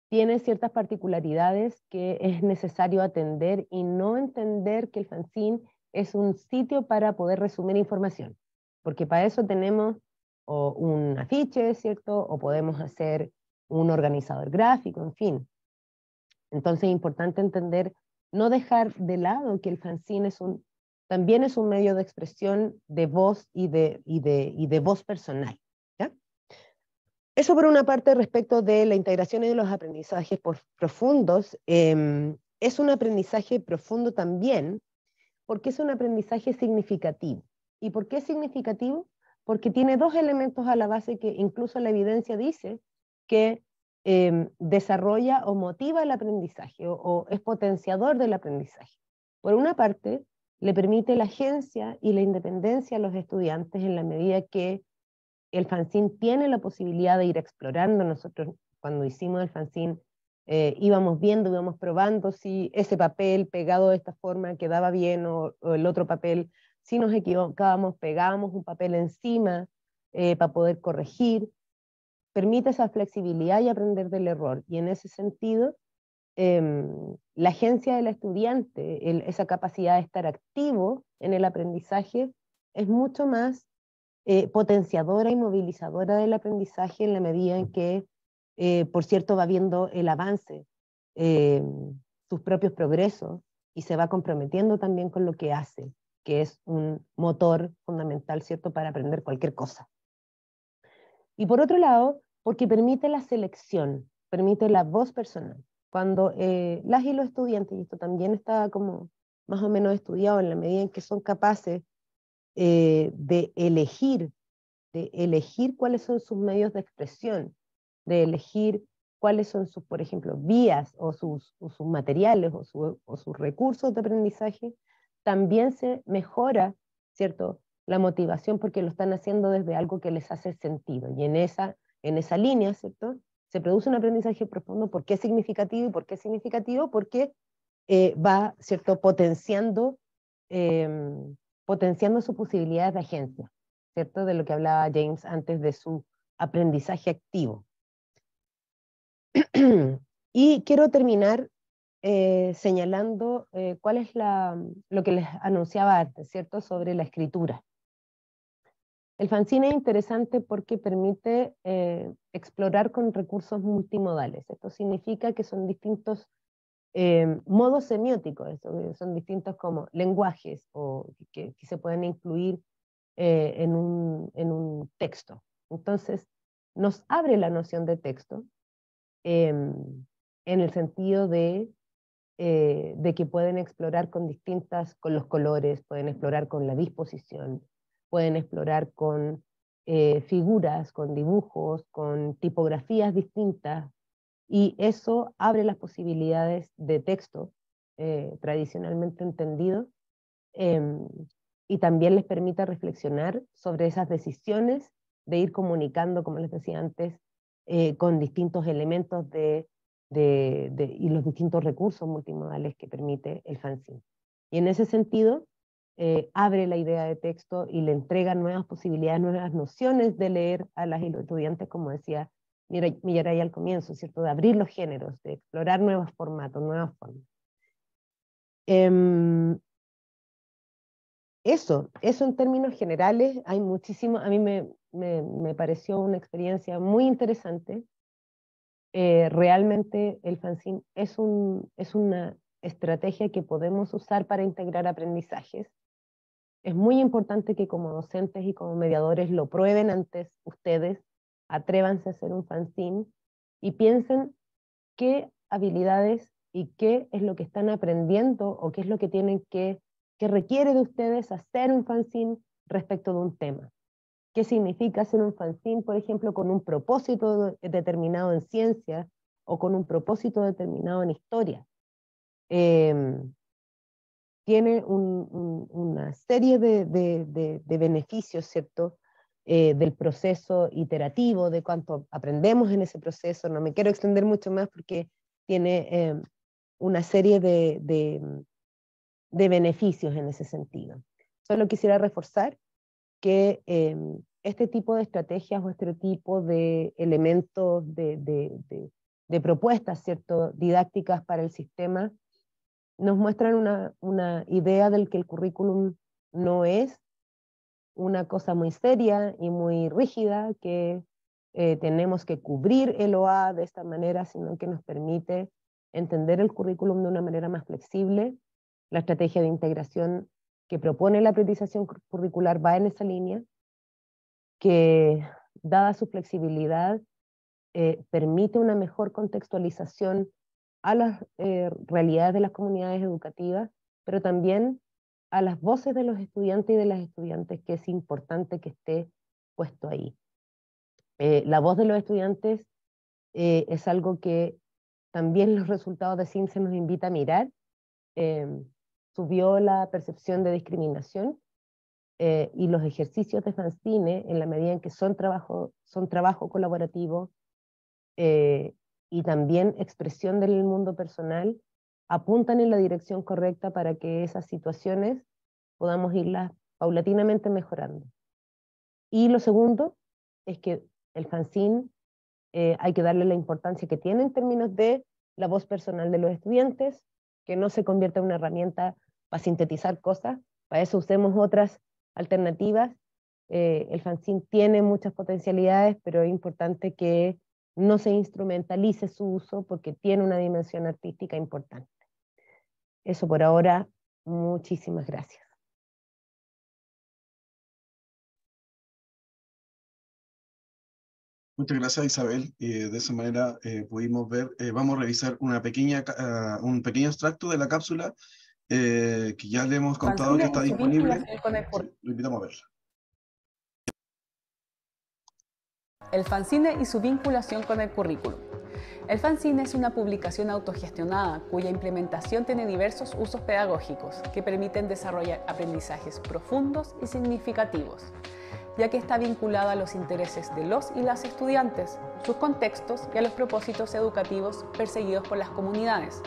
C: tiene ciertas particularidades que es necesario atender y no entender que el fanzine es un sitio para poder resumir información, porque para eso tenemos un afiche, ¿cierto? O podemos hacer un organizador gráfico, en fin. Entonces es importante entender, no dejar de lado que el fanzine es también es un medio de expresión de voz y de voz personal. Eso por una parte respecto de la integración y de los aprendizajes profundos. Em, es un aprendizaje profundo también porque es un aprendizaje significativo. ¿Y por qué es significativo? Porque tiene dos elementos a la base que incluso la evidencia dice que em, desarrolla o motiva el aprendizaje o es potenciador del aprendizaje. Por una parte, le permite la agencia y la independencia a los estudiantes en la medida que el fanzine tiene la posibilidad de ir explorando. Nosotros cuando hicimos el fanzine eh, íbamos viendo, íbamos probando si ese papel pegado de esta forma quedaba bien o, el otro papel, si nos equivocábamos, pegábamos un papel encima eh, para poder corregir. Permite esa flexibilidad y aprender del error. Y en ese sentido, em, la agencia del estudiante, esa capacidad de estar activo en el aprendizaje, es mucho más eh, potenciadora y movilizadora del aprendizaje en la medida en que, eh, por cierto, va viendo el avance, eh, sus propios progresos y se va comprometiendo también con lo que hace, que es un motor fundamental, ¿cierto?, para aprender cualquier cosa. Y por otro lado, porque permite la selección, permite la voz personal. Cuando las y los estudiantes, y esto también está como más o menos estudiado en la medida en que son capaces eh, de elegir, de elegir cuáles son sus medios de expresión, de elegir cuáles son sus, por ejemplo, vías o sus, sus materiales o, sus recursos de aprendizaje, también se mejora, ¿cierto? La motivación porque lo están haciendo desde algo que les hace sentido. Y en esa, en esa línea, ¿cierto? Se produce un aprendizaje profundo. porque es significativo? ¿Y por es significativo? Porque eh, va, ¿cierto? Potenciando eh, potenciando sus posibilidades de agencia, ¿cierto? De lo que hablaba James antes de su aprendizaje activo. y quiero terminar eh, señalando eh, cuál es lo que les anunciaba antes, ¿cierto? Sobre la escritura. El fanzine es interesante porque permite eh, explorar con recursos multimodales. Esto significa que son distintos modos em, modo semiótico, son distintos como lenguajes o que, se pueden incluir eh, en, un, en, un, texto. Entonces, nos abre la noción de texto em, en el sentido de, eh, de que pueden explorar con distintas, con los colores, pueden explorar con la disposición, pueden explorar con eh, figuras, con dibujos, con tipografías distintas, y eso abre las posibilidades de texto eh, tradicionalmente entendido em, y también les permite reflexionar sobre esas decisiones de ir comunicando, como les decía antes, eh, con distintos elementos de, y los distintos recursos multimodales que permite el fanzine. Y en ese sentido, eh, abre la idea de texto y le entrega nuevas posibilidades, nuevas nociones de leer a las estudiantes, como decía ahí al comienzo, ¿cierto? De abrir los géneros, de explorar nuevos formatos, nuevas formas. Em, eso, eso en términos generales, hay muchísimo, a mí me, me, pareció una experiencia muy interesante. Eh, realmente el fanzine es, un, es una estrategia que podemos usar para integrar aprendizajes. Es muy importante que como docentes y como mediadores lo prueben antes ustedes, atrévanse a hacer un fanzine y piensen qué habilidades y qué es lo que están aprendiendo o qué es lo que tienen que, que requiere de ustedes hacer un fanzine respecto de un tema. ¿Qué significa hacer un fanzine, por ejemplo, con un propósito determinado en ciencia o con un propósito determinado en historia? Em, tiene una serie de beneficios, ¿cierto? Eh, del proceso iterativo, de cuánto aprendemos en ese proceso. No me quiero extender mucho más porque tiene eh, una serie de, beneficios en ese sentido. Solo quisiera reforzar que eh, este tipo de estrategias o este tipo de elementos, de, propuestas ¿cierto? didácticas para el sistema, nos muestran una, una idea del que el currículum no es una cosa muy seria y muy rígida que eh, tenemos que cubrir el OA de esta manera, sino que nos permite entender el currículum de una manera más flexible. La estrategia de integración que propone la priorización curricular va en esa línea, que dada su flexibilidad eh, permite una mejor contextualización a las eh, realidades de las comunidades educativas, pero también a las voces de los estudiantes y de las estudiantes que es importante que esté puesto ahí. Eh, la voz de los estudiantes eh, es algo que también los resultados de CINSE nos invita a mirar. Em, subió la percepción de discriminación eh, y los ejercicios de fanzine, en la medida en que son trabajo, son trabajo colaborativo y también expresión del mundo personal, apuntan en la dirección correcta para que esas situaciones podamos irlas paulatinamente mejorando. Y lo segundo es que el fanzine eh, hay que darle la importancia que tiene en términos de la voz personal de los estudiantes, que no se convierta en una herramienta para sintetizar cosas, para eso usemos otras alternativas. Eh, el fanzine tiene muchas potencialidades, pero es importante que no se instrumentalice su uso porque tiene una dimensión artística importante. Eso por ahora.
A: Muchísimas gracias. Muchas gracias Isabel. Eh, de esa manera eh, pudimos
D: ver, eh, vamos a revisar una pequeña, ah, un pequeño extracto de la cápsula que ya le hemos contado que está disponible. lo invitamos a ver.
E: El fanzine y su vinculación con el currículum. El fanzine es una publicación autogestionada cuya implementación tiene diversos usos pedagógicos que permiten desarrollar aprendizajes profundos y significativos, ya que está vinculada a los intereses de los y las estudiantes, sus contextos y a los propósitos educativos perseguidos por las comunidades,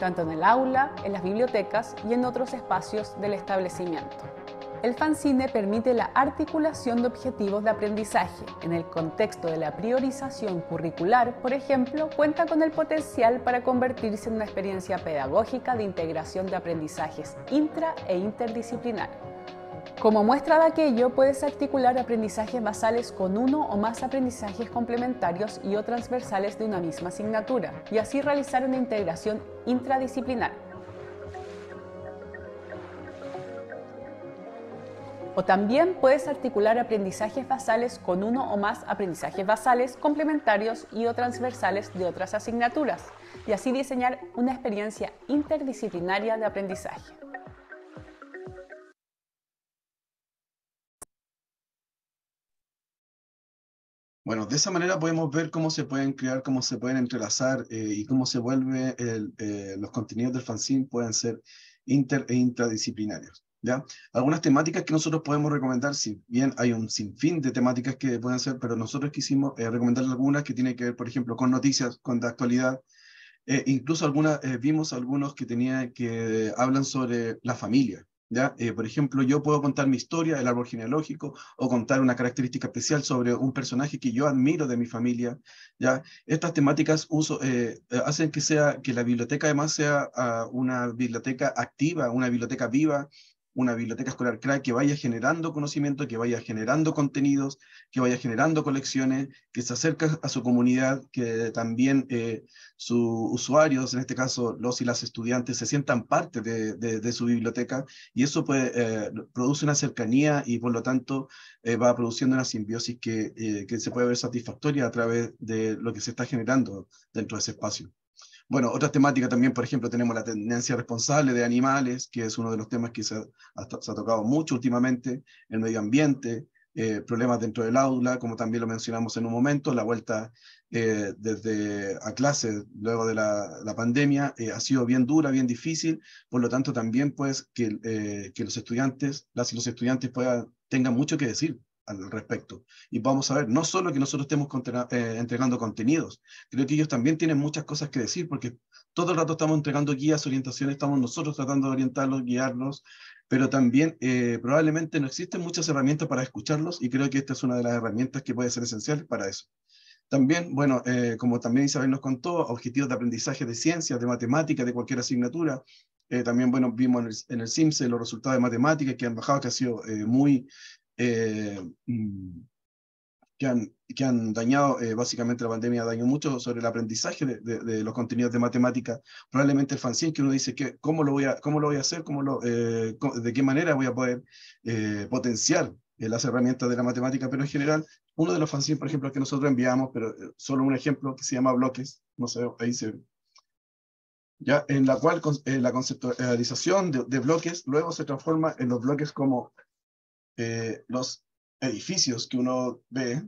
E: tanto en el aula, en las bibliotecas y en otros espacios del establecimiento. El fanzine permite la articulación de objetivos de aprendizaje. En el contexto de la priorización curricular, por ejemplo, cuenta con el potencial para convertirse en una experiencia pedagógica de integración de aprendizajes intra e interdisciplinar. Como muestra de aquello, puedes articular aprendizajes basales con uno o más aprendizajes complementarios y o transversales de una misma asignatura, y así realizar una integración intradisciplinar. O también puedes articular aprendizajes basales con uno o más aprendizajes basales complementarios y o transversales de otras asignaturas y así diseñar una experiencia interdisciplinaria de aprendizaje.
D: Bueno, de esa manera podemos ver cómo se pueden crear, cómo se pueden entrelazar eh, y cómo se vuelven eh, los contenidos del fanzine pueden ser inter e intradisciplinarios. Algunas temáticas que nosotros podemos recomendar, si bien hay un sinfín de temáticas que pueden ser, pero nosotros quisimos eh, recomendar algunas que tienen que ver, por ejemplo, con noticias, con la actualidad. Eh, incluso algunas, eh, vimos algunos que, tenía, que hablan sobre la familia, ¿Ya? por ejemplo, yo puedo contar mi historia, el árbol genealógico, o contar una característica especial sobre un personaje que yo admiro de mi familia, ¿ya? Estas temáticas uso, hacen que, sea, que la biblioteca además sea ah, una biblioteca activa, una biblioteca viva, una biblioteca escolar crea que vaya generando conocimiento, que vaya generando contenidos, que vaya generando colecciones, que se acerque a su comunidad, que también eh, sus usuarios, en este caso los y las estudiantes, se sientan parte de, su biblioteca y eso eh, produce una cercanía y por lo tanto eh, va produciendo una simbiosis que se puede ver satisfactoria a través de lo que se está generando dentro de ese espacio. Bueno, otras temáticas también, por ejemplo, tenemos la tendencia responsable de animales, que es uno de los temas que se ha, tocado mucho últimamente, el medio ambiente, eh, problemas dentro del aula, como también lo mencionamos en un momento, la vuelta eh, desde a clases luego de la, pandemia eh, ha sido bien dura, bien difícil, por lo tanto también pues que, los estudiantes, las y los estudiantes puedan, tengan mucho que decir al respecto. Y vamos a ver, no solo que nosotros estemos eh, entregando contenidos, creo que ellos también tienen muchas cosas que decir, porque todo el rato estamos entregando guías, orientaciones, estamos nosotros tratando de orientarlos, guiarlos, pero también eh, probablemente no existen muchas herramientas para escucharlos y creo que esta es una de las herramientas que puede ser esencial para eso. También, bueno, eh, como también Isabel nos contó, objetivos de aprendizaje de ciencias, de matemáticas, de cualquier asignatura. también, bueno, vimos en el, en CIMSE los resultados de matemáticas que han bajado, que ha sido muy eh, mm, que, han, dañado, eh, básicamente la pandemia dañó mucho sobre el aprendizaje de, los contenidos de matemática, probablemente el fanzine que uno dice, que, ¿cómo, lo voy a, ¿cómo lo voy a hacer? ¿Cómo lo, eh, ¿De qué manera voy a poder potenciar las herramientas de la matemática, pero en general, uno de los fanzines, por ejemplo, que nosotros enviamos, pero solo un ejemplo que se llama Bloques, no sé, ahí se... Ya, en la cual la conceptualización de, bloques luego se transforma en los bloques como eh, los edificios que uno ve,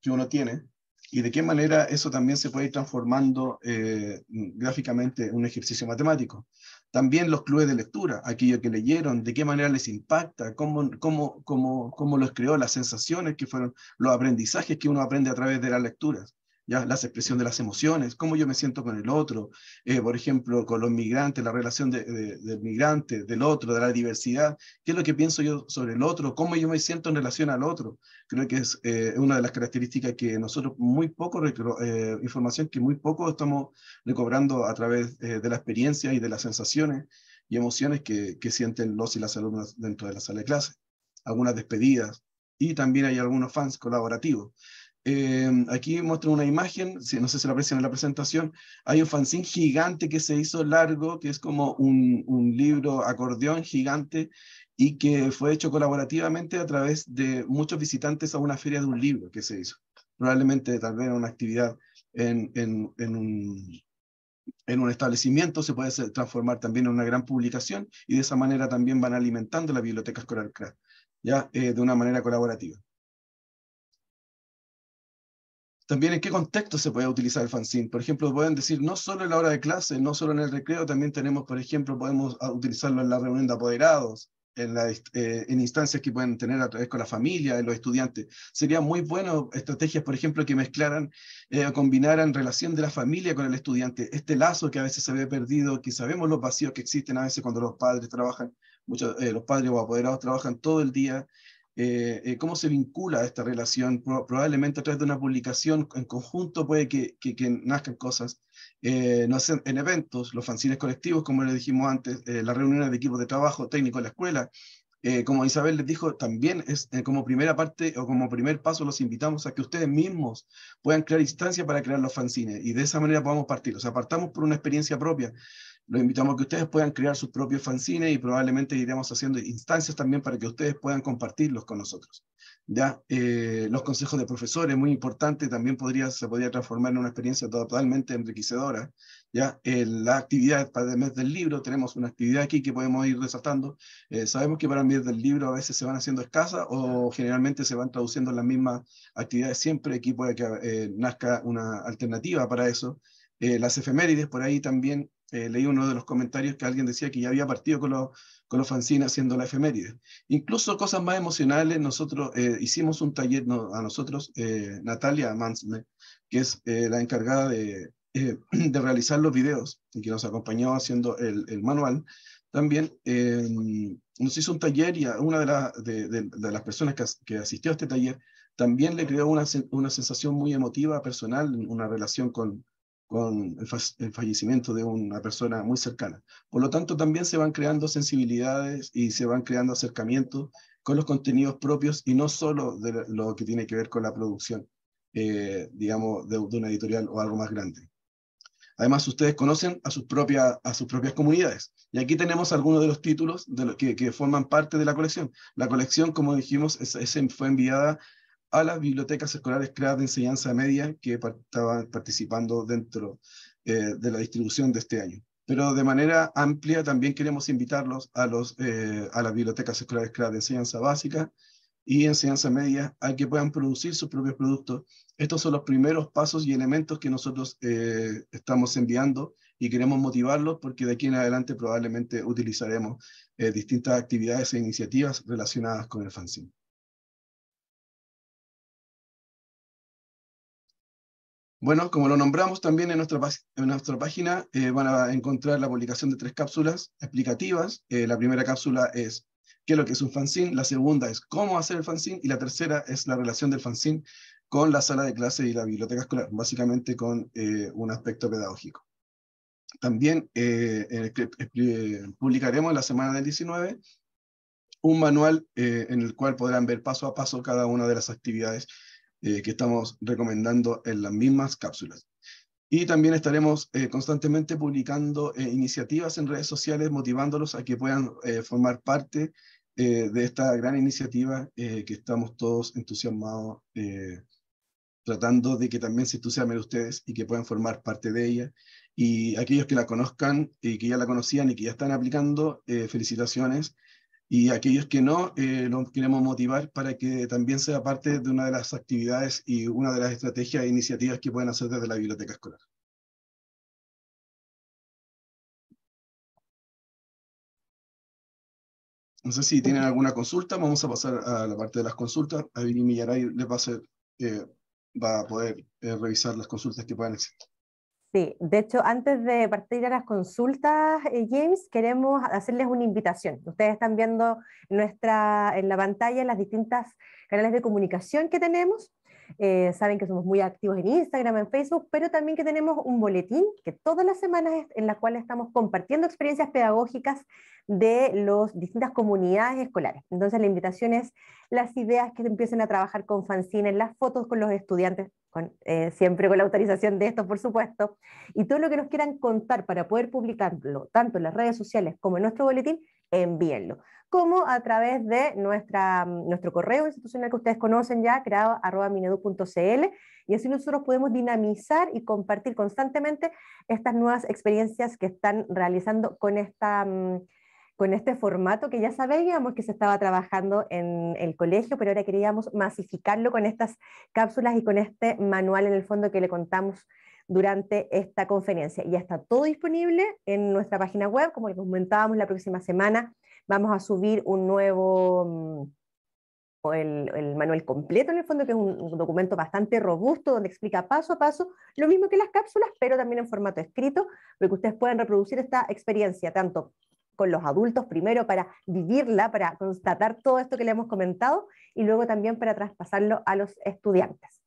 D: que uno tiene, y de qué manera eso también se puede ir transformando eh, gráficamente un ejercicio matemático. También los clubes de lectura, aquello que leyeron, de qué manera les impacta, cómo, cómo, cómo, cómo los creó, las sensaciones que fueron, los aprendizajes que uno aprende a través de las lecturas. ¿ya? la expresión de las emociones, cómo yo me siento con el otro, eh, por ejemplo, con los migrantes, la relación de, del migrante, del otro, de la diversidad, qué es lo que pienso yo sobre el otro, cómo yo me siento en relación al otro. Creo que es eh, una de las características que nosotros muy poco, eh, información que muy poco estamos recobrando a través de la experiencia y de las sensaciones y emociones que, que sienten los y las alumnas dentro de la sala de clase. Algunas despedidas, y también hay algunos fans colaborativos. Em, aquí muestro una imagen, no sé si la aprecian en la presentación, hay un fanzine gigante que se hizo largo, que es como un, libro acordeón gigante y que fue hecho colaborativamente a través de muchos visitantes a una feria de un libro que se hizo. Probablemente tal vez una actividad en, un, establecimiento, se puede transformar también en una gran publicación y de esa manera también van alimentando la biblioteca escolar ya eh, de una manera colaborativa también en qué contexto se puede utilizar el fanzine. Por ejemplo, pueden decir, no solo en la hora de clase, no solo en el recreo, también tenemos, por ejemplo, podemos ah, utilizarlo en la reunión de apoderados, eh, en, instancias que pueden tener a través con la familia, en los estudiantes. Sería muy bueno estrategias, por ejemplo, que mezclaran, eh, combinaran relación de la familia con el estudiante. Este lazo que a veces se ve perdido, que sabemos los vacíos que existen a veces cuando los padres trabajan, muchos, eh, los padres o apoderados trabajan todo el día eh, eh, cómo se vincula esta relación, probablemente a través de una publicación en conjunto puede que, nazcan cosas, eh, no en eventos, los fanzines colectivos, como les dijimos antes, las reuniones de equipos de trabajo técnico en la escuela, como Isabel les dijo, también es como primera parte o como primer paso los invitamos a que ustedes mismos puedan crear instancias para crear los fanzines y de esa manera podamos partir, o sea, partamos por una experiencia propia los invitamos a que ustedes puedan crear sus propios fanzines y probablemente iremos haciendo instancias también para que ustedes puedan compartirlos con nosotros. ¿ya? Eh, los consejos de profesores, muy importante, también podría, se podría transformar en una experiencia totalmente enriquecedora. ¿ya? Eh, la actividad para el mes del libro, tenemos una actividad aquí que podemos ir resaltando. Eh, sabemos que para el mes del libro a veces se van haciendo escasas o generalmente se van traduciendo las mismas actividades siempre. Aquí puede que nazca una alternativa para eso. las efemérides por ahí también eh, leí uno de los comentarios que alguien decía que ya había partido con los, con los fanzines haciendo la efeméride. Incluso cosas más emocionales, nosotros eh, hicimos un taller a nosotros, eh, Natalia Mansme, que es la encargada de, de, realizar los videos y que nos acompañó haciendo el, manual, también em, nos hizo un taller y a una de, de, las personas que, que, asistió a este taller también le creó una, una sensación muy emotiva, personal, una relación con, con el, fallecimiento de una persona muy cercana. Por lo tanto, también se van creando sensibilidades y se van creando acercamientos con los contenidos propios y no solo de lo que tiene que ver con la producción, eh, digamos, de, una editorial o algo más grande. Además, ustedes conocen a sus, propias, a sus propias comunidades. Y aquí tenemos algunos de los títulos que, forman parte de la colección. La colección, como dijimos, es, fue enviada a las bibliotecas escolares creadas de enseñanza media que estaban participando dentro eh, de la distribución de este año. Pero de manera amplia también queremos invitarlos a, los, eh, a las bibliotecas escolares creadas de enseñanza básica y enseñanza media a que puedan producir sus propios productos. Estos son los primeros pasos y elementos que nosotros eh, estamos enviando y queremos motivarlos porque de aquí en adelante probablemente utilizaremos distintas
A: actividades e iniciativas relacionadas con el fanzine. Bueno, como lo nombramos también en nuestra,
D: página, eh, van a encontrar la publicación de tres cápsulas explicativas. Eh, la primera cápsula es qué es lo que es un fanzine, la segunda es cómo hacer el fanzine y la tercera es la relación del fanzine con la sala de clase y la biblioteca escolar, básicamente con eh, un aspecto pedagógico. También publicaremos la semana del 19 un manual en el cual podrán ver paso a paso cada una de las actividades eh, que estamos recomendando en las mismas cápsulas. Y también estaremos eh, constantemente publicando eh, iniciativas en redes sociales, motivándolos a que puedan formar parte de esta gran iniciativa que estamos todos entusiasmados, tratando de que también se entusiasmen ustedes y que puedan formar parte de ella. Y aquellos que la conozcan y que ya la conocían y que ya están aplicando, felicitaciones y aquellos que no, eh, los queremos motivar para que también sea parte de una de las
A: actividades y una de las estrategias e iniciativas que pueden hacer desde la biblioteca escolar. No sé si tienen alguna consulta, vamos a pasar a la parte de las consultas. Avini Millaray les va a, hacer,
D: eh, va a poder eh, revisar las consultas que puedan existir.
B: Sí, de hecho, antes de partir a las consultas, eh, James, queremos hacerles una invitación. Ustedes están viendo nuestra, en la pantalla las distintas canales de comunicación que tenemos. Eh, saben que somos muy activos en Instagram, en Facebook, pero también que tenemos un boletín que todas las semanas en la cual estamos compartiendo experiencias pedagógicas de las distintas comunidades escolares. Entonces la invitación es las ideas que empiecen a trabajar con fanzines, las fotos con los estudiantes, eh, siempre con la autorización de esto, por supuesto, y todo lo que nos quieran contar para poder publicarlo tanto en las redes sociales como en nuestro boletín, envíenlo. Como a través de nuestra, mm, nuestro correo institucional que ustedes conocen ya, creado arroba minedu.cl, y así nosotros podemos dinamizar y compartir constantemente estas nuevas experiencias que están realizando con esta mm, con este formato que ya sabíamos que se estaba trabajando en el colegio, pero ahora queríamos masificarlo con estas cápsulas y con este manual en el fondo que le contamos durante esta conferencia. Ya está todo disponible en nuestra página web, como les comentábamos la próxima semana, vamos a subir un nuevo, mm, el, el, manual completo en el fondo, que es un documento bastante robusto donde explica paso a paso lo mismo que las cápsulas, pero también en formato escrito, para que ustedes puedan reproducir esta experiencia, tanto con los adultos primero para vivirla, para constatar todo esto que le hemos comentado y luego también para traspasarlo a los estudiantes.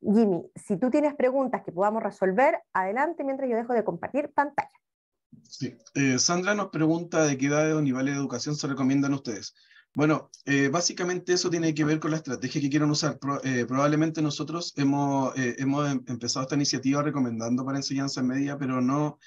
B: Jimmy, si tú tienes preguntas que podamos resolver, adelante mientras yo dejo de compartir pantalla.
D: Sí. Eh, Sandra nos pregunta de qué edad o nivel de educación se recomiendan ustedes. Bueno, eh, básicamente eso tiene que ver con la estrategia que quieran usar. Eh, probablemente nosotros hemos, hemos em, empezado esta iniciativa recomendando para enseñanza media, pero no,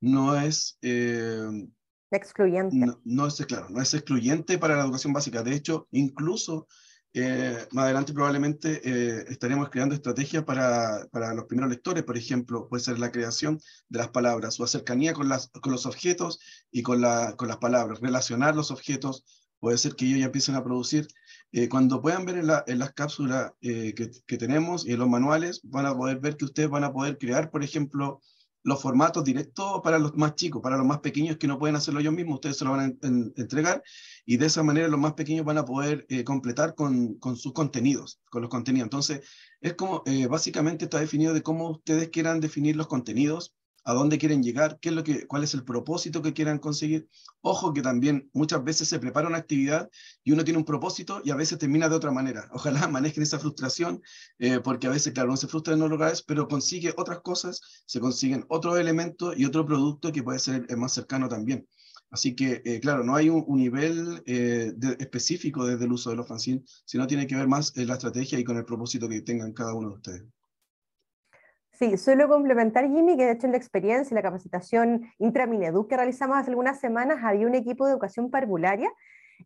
D: no es... Em, excluyente. no, es, claro, no es excluyente para la educación básica. De hecho, incluso eh, más adelante probablemente eh, estaremos creando estrategias para, los primeros lectores, por ejemplo, puede ser la creación de las palabras, su cercanía con, con los objetos y con, las palabras, relacionar los objetos, puede ser que ellos ya empiecen a producir. Eh, cuando puedan ver en, en las cápsulas que, que, tenemos y en los manuales, van a poder ver que ustedes van a poder crear, por ejemplo, los formatos directos para los más chicos, para los más pequeños que no pueden hacerlo ellos mismos, ustedes se lo van a entregar y de esa manera los más pequeños van a poder eh, completar con, sus contenidos, con los contenidos. Entonces, es como eh, básicamente está definido de cómo ustedes quieran definir los contenidos a dónde quieren llegar, qué es lo que, cuál es el propósito que quieran conseguir. Ojo que también muchas veces se prepara una actividad y uno tiene un propósito y a veces termina de otra manera. Ojalá manejen esa frustración, eh, porque a veces, claro, uno se frustra en los lugares, pero consigue otras cosas, se consiguen otros elementos y otro producto que puede ser eh, más cercano también. Así que, eh, claro, no hay un, nivel específico desde el uso de los fanzines, sino tiene que ver más en la estrategia y con el propósito que tengan cada uno de ustedes.
B: Sí, suelo complementar, Jimmy, que de hecho en la experiencia y la capacitación intramineduc que realizamos hace algunas semanas había un equipo de educación parvularia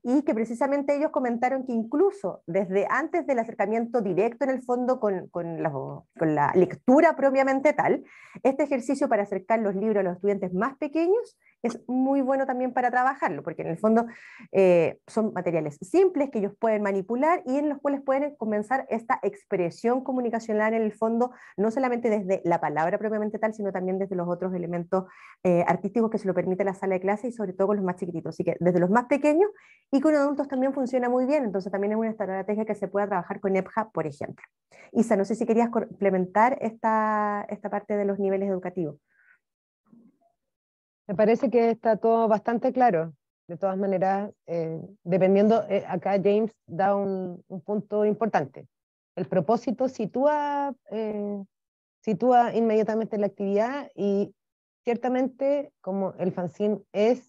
B: y que precisamente ellos comentaron que incluso desde antes del acercamiento directo en el fondo con, con, la, lectura propiamente tal, este ejercicio para acercar los libros a los estudiantes más pequeños es muy bueno también para trabajarlo, porque en el fondo eh, son materiales simples que ellos pueden manipular y en los cuales pueden comenzar esta expresión comunicacional en el fondo, no solamente desde la palabra propiamente tal, sino también desde los otros elementos eh, artísticos que se lo permite la sala de clase y sobre todo con los más chiquititos. Así que desde los más pequeños y con adultos también funciona muy bien, entonces también es una estrategia que se pueda trabajar con EpHA por ejemplo. Isa, no sé si querías complementar esta parte de los niveles educativos.
C: Me parece que está todo bastante claro. De todas maneras, eh, dependiendo, eh, acá James da un, punto importante. El propósito sitúa, eh, sitúa inmediatamente la actividad y ciertamente como el fanzine es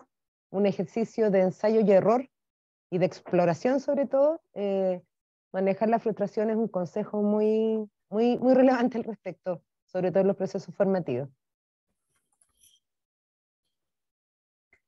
C: un ejercicio de ensayo y error y de exploración sobre todo, manejar la frustración es un consejo muy, muy, muy relevante al respecto, sobre todo en los procesos formativos.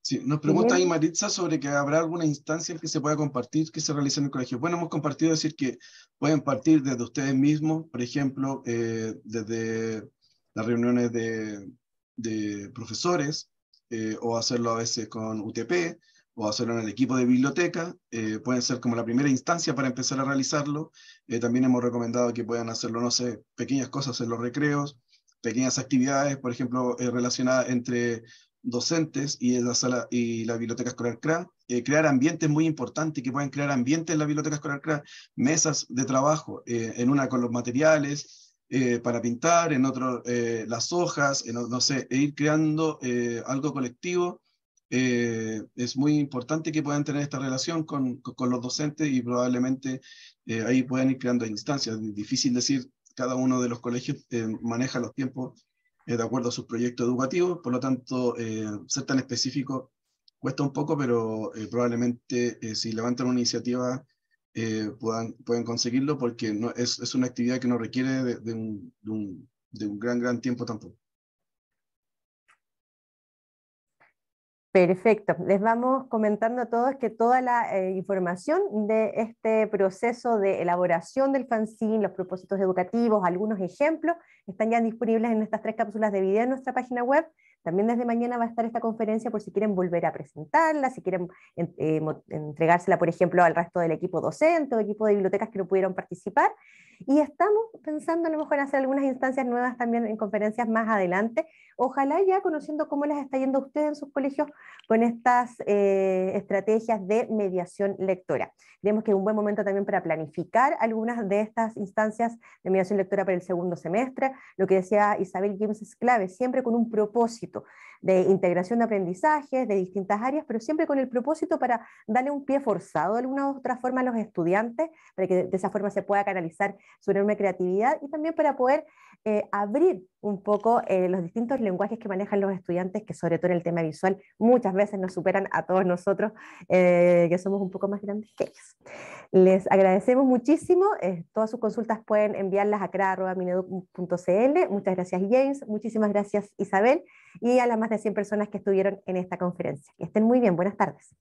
D: Sí, nos pregunta ahí Maritza sobre que habrá alguna instancia que se pueda compartir, que se realice en el colegio. Bueno, hemos compartido decir que pueden partir desde ustedes mismos, por ejemplo, eh, desde las reuniones de, profesores, eh, o hacerlo a veces con UTP, o hacerlo en el equipo de biblioteca, eh, pueden ser como la primera instancia para empezar a realizarlo. también hemos recomendado que puedan hacerlo, no sé, pequeñas cosas en los recreos, pequeñas actividades, por ejemplo, relacionadas entre docentes y la, sala, y la biblioteca escolar CRA, eh, crear ambientes muy importantes que puedan crear ambientes en la biblioteca escolar CRA, mesas de trabajo, eh, en una con los materiales eh, para pintar, en otro las hojas, no sé, e ir creando algo colectivo. es muy importante que puedan tener esta relación con, con, los docentes y probablemente ahí puedan ir creando instancias. Difícil decir, cada uno de los colegios maneja los tiempos eh, de acuerdo a sus proyectos educativos, por lo tanto, eh, ser tan específico cuesta un poco, pero eh, probablemente si levantan una iniciativa puedan, pueden conseguirlo porque no, es, una actividad que no requiere de, un, de un gran, gran tiempo tampoco.
B: Perfecto. Les vamos comentando a todos que toda la eh, información de este proceso de elaboración del fanzine, los propósitos educativos, algunos ejemplos, están ya disponibles en estas tres cápsulas de video en nuestra página web. También desde mañana va a estar esta conferencia por si quieren volver a presentarla, si quieren eh, eh, entregársela, por ejemplo, al resto del equipo docente o equipo de bibliotecas que no pudieron participar. Y estamos pensando a lo mejor en hacer algunas instancias nuevas también en conferencias más adelante Ojalá ya conociendo cómo les está yendo a ustedes en sus colegios con estas eh, estrategias de mediación lectora. Creemos que es un buen momento también para planificar algunas de estas instancias de mediación lectora para el segundo semestre. Lo que decía Isabel James es clave, siempre con un propósito de integración de aprendizajes de distintas áreas, pero siempre con el propósito para darle un pie forzado de alguna u otra forma a los estudiantes, para que de esa forma se pueda canalizar su enorme creatividad y también para poder eh, abrir un poco eh, los distintos lenguajes que manejan los estudiantes, que sobre todo en el tema visual muchas veces nos superan a todos nosotros, eh, que somos un poco más grandes que ellos. Les agradecemos muchísimo, eh, todas sus consultas pueden enviarlas a crea.mineduc.cl. Muchas gracias James, muchísimas gracias Isabel
A: y a las más de 100 personas que estuvieron en esta conferencia. Que estén muy bien, buenas tardes.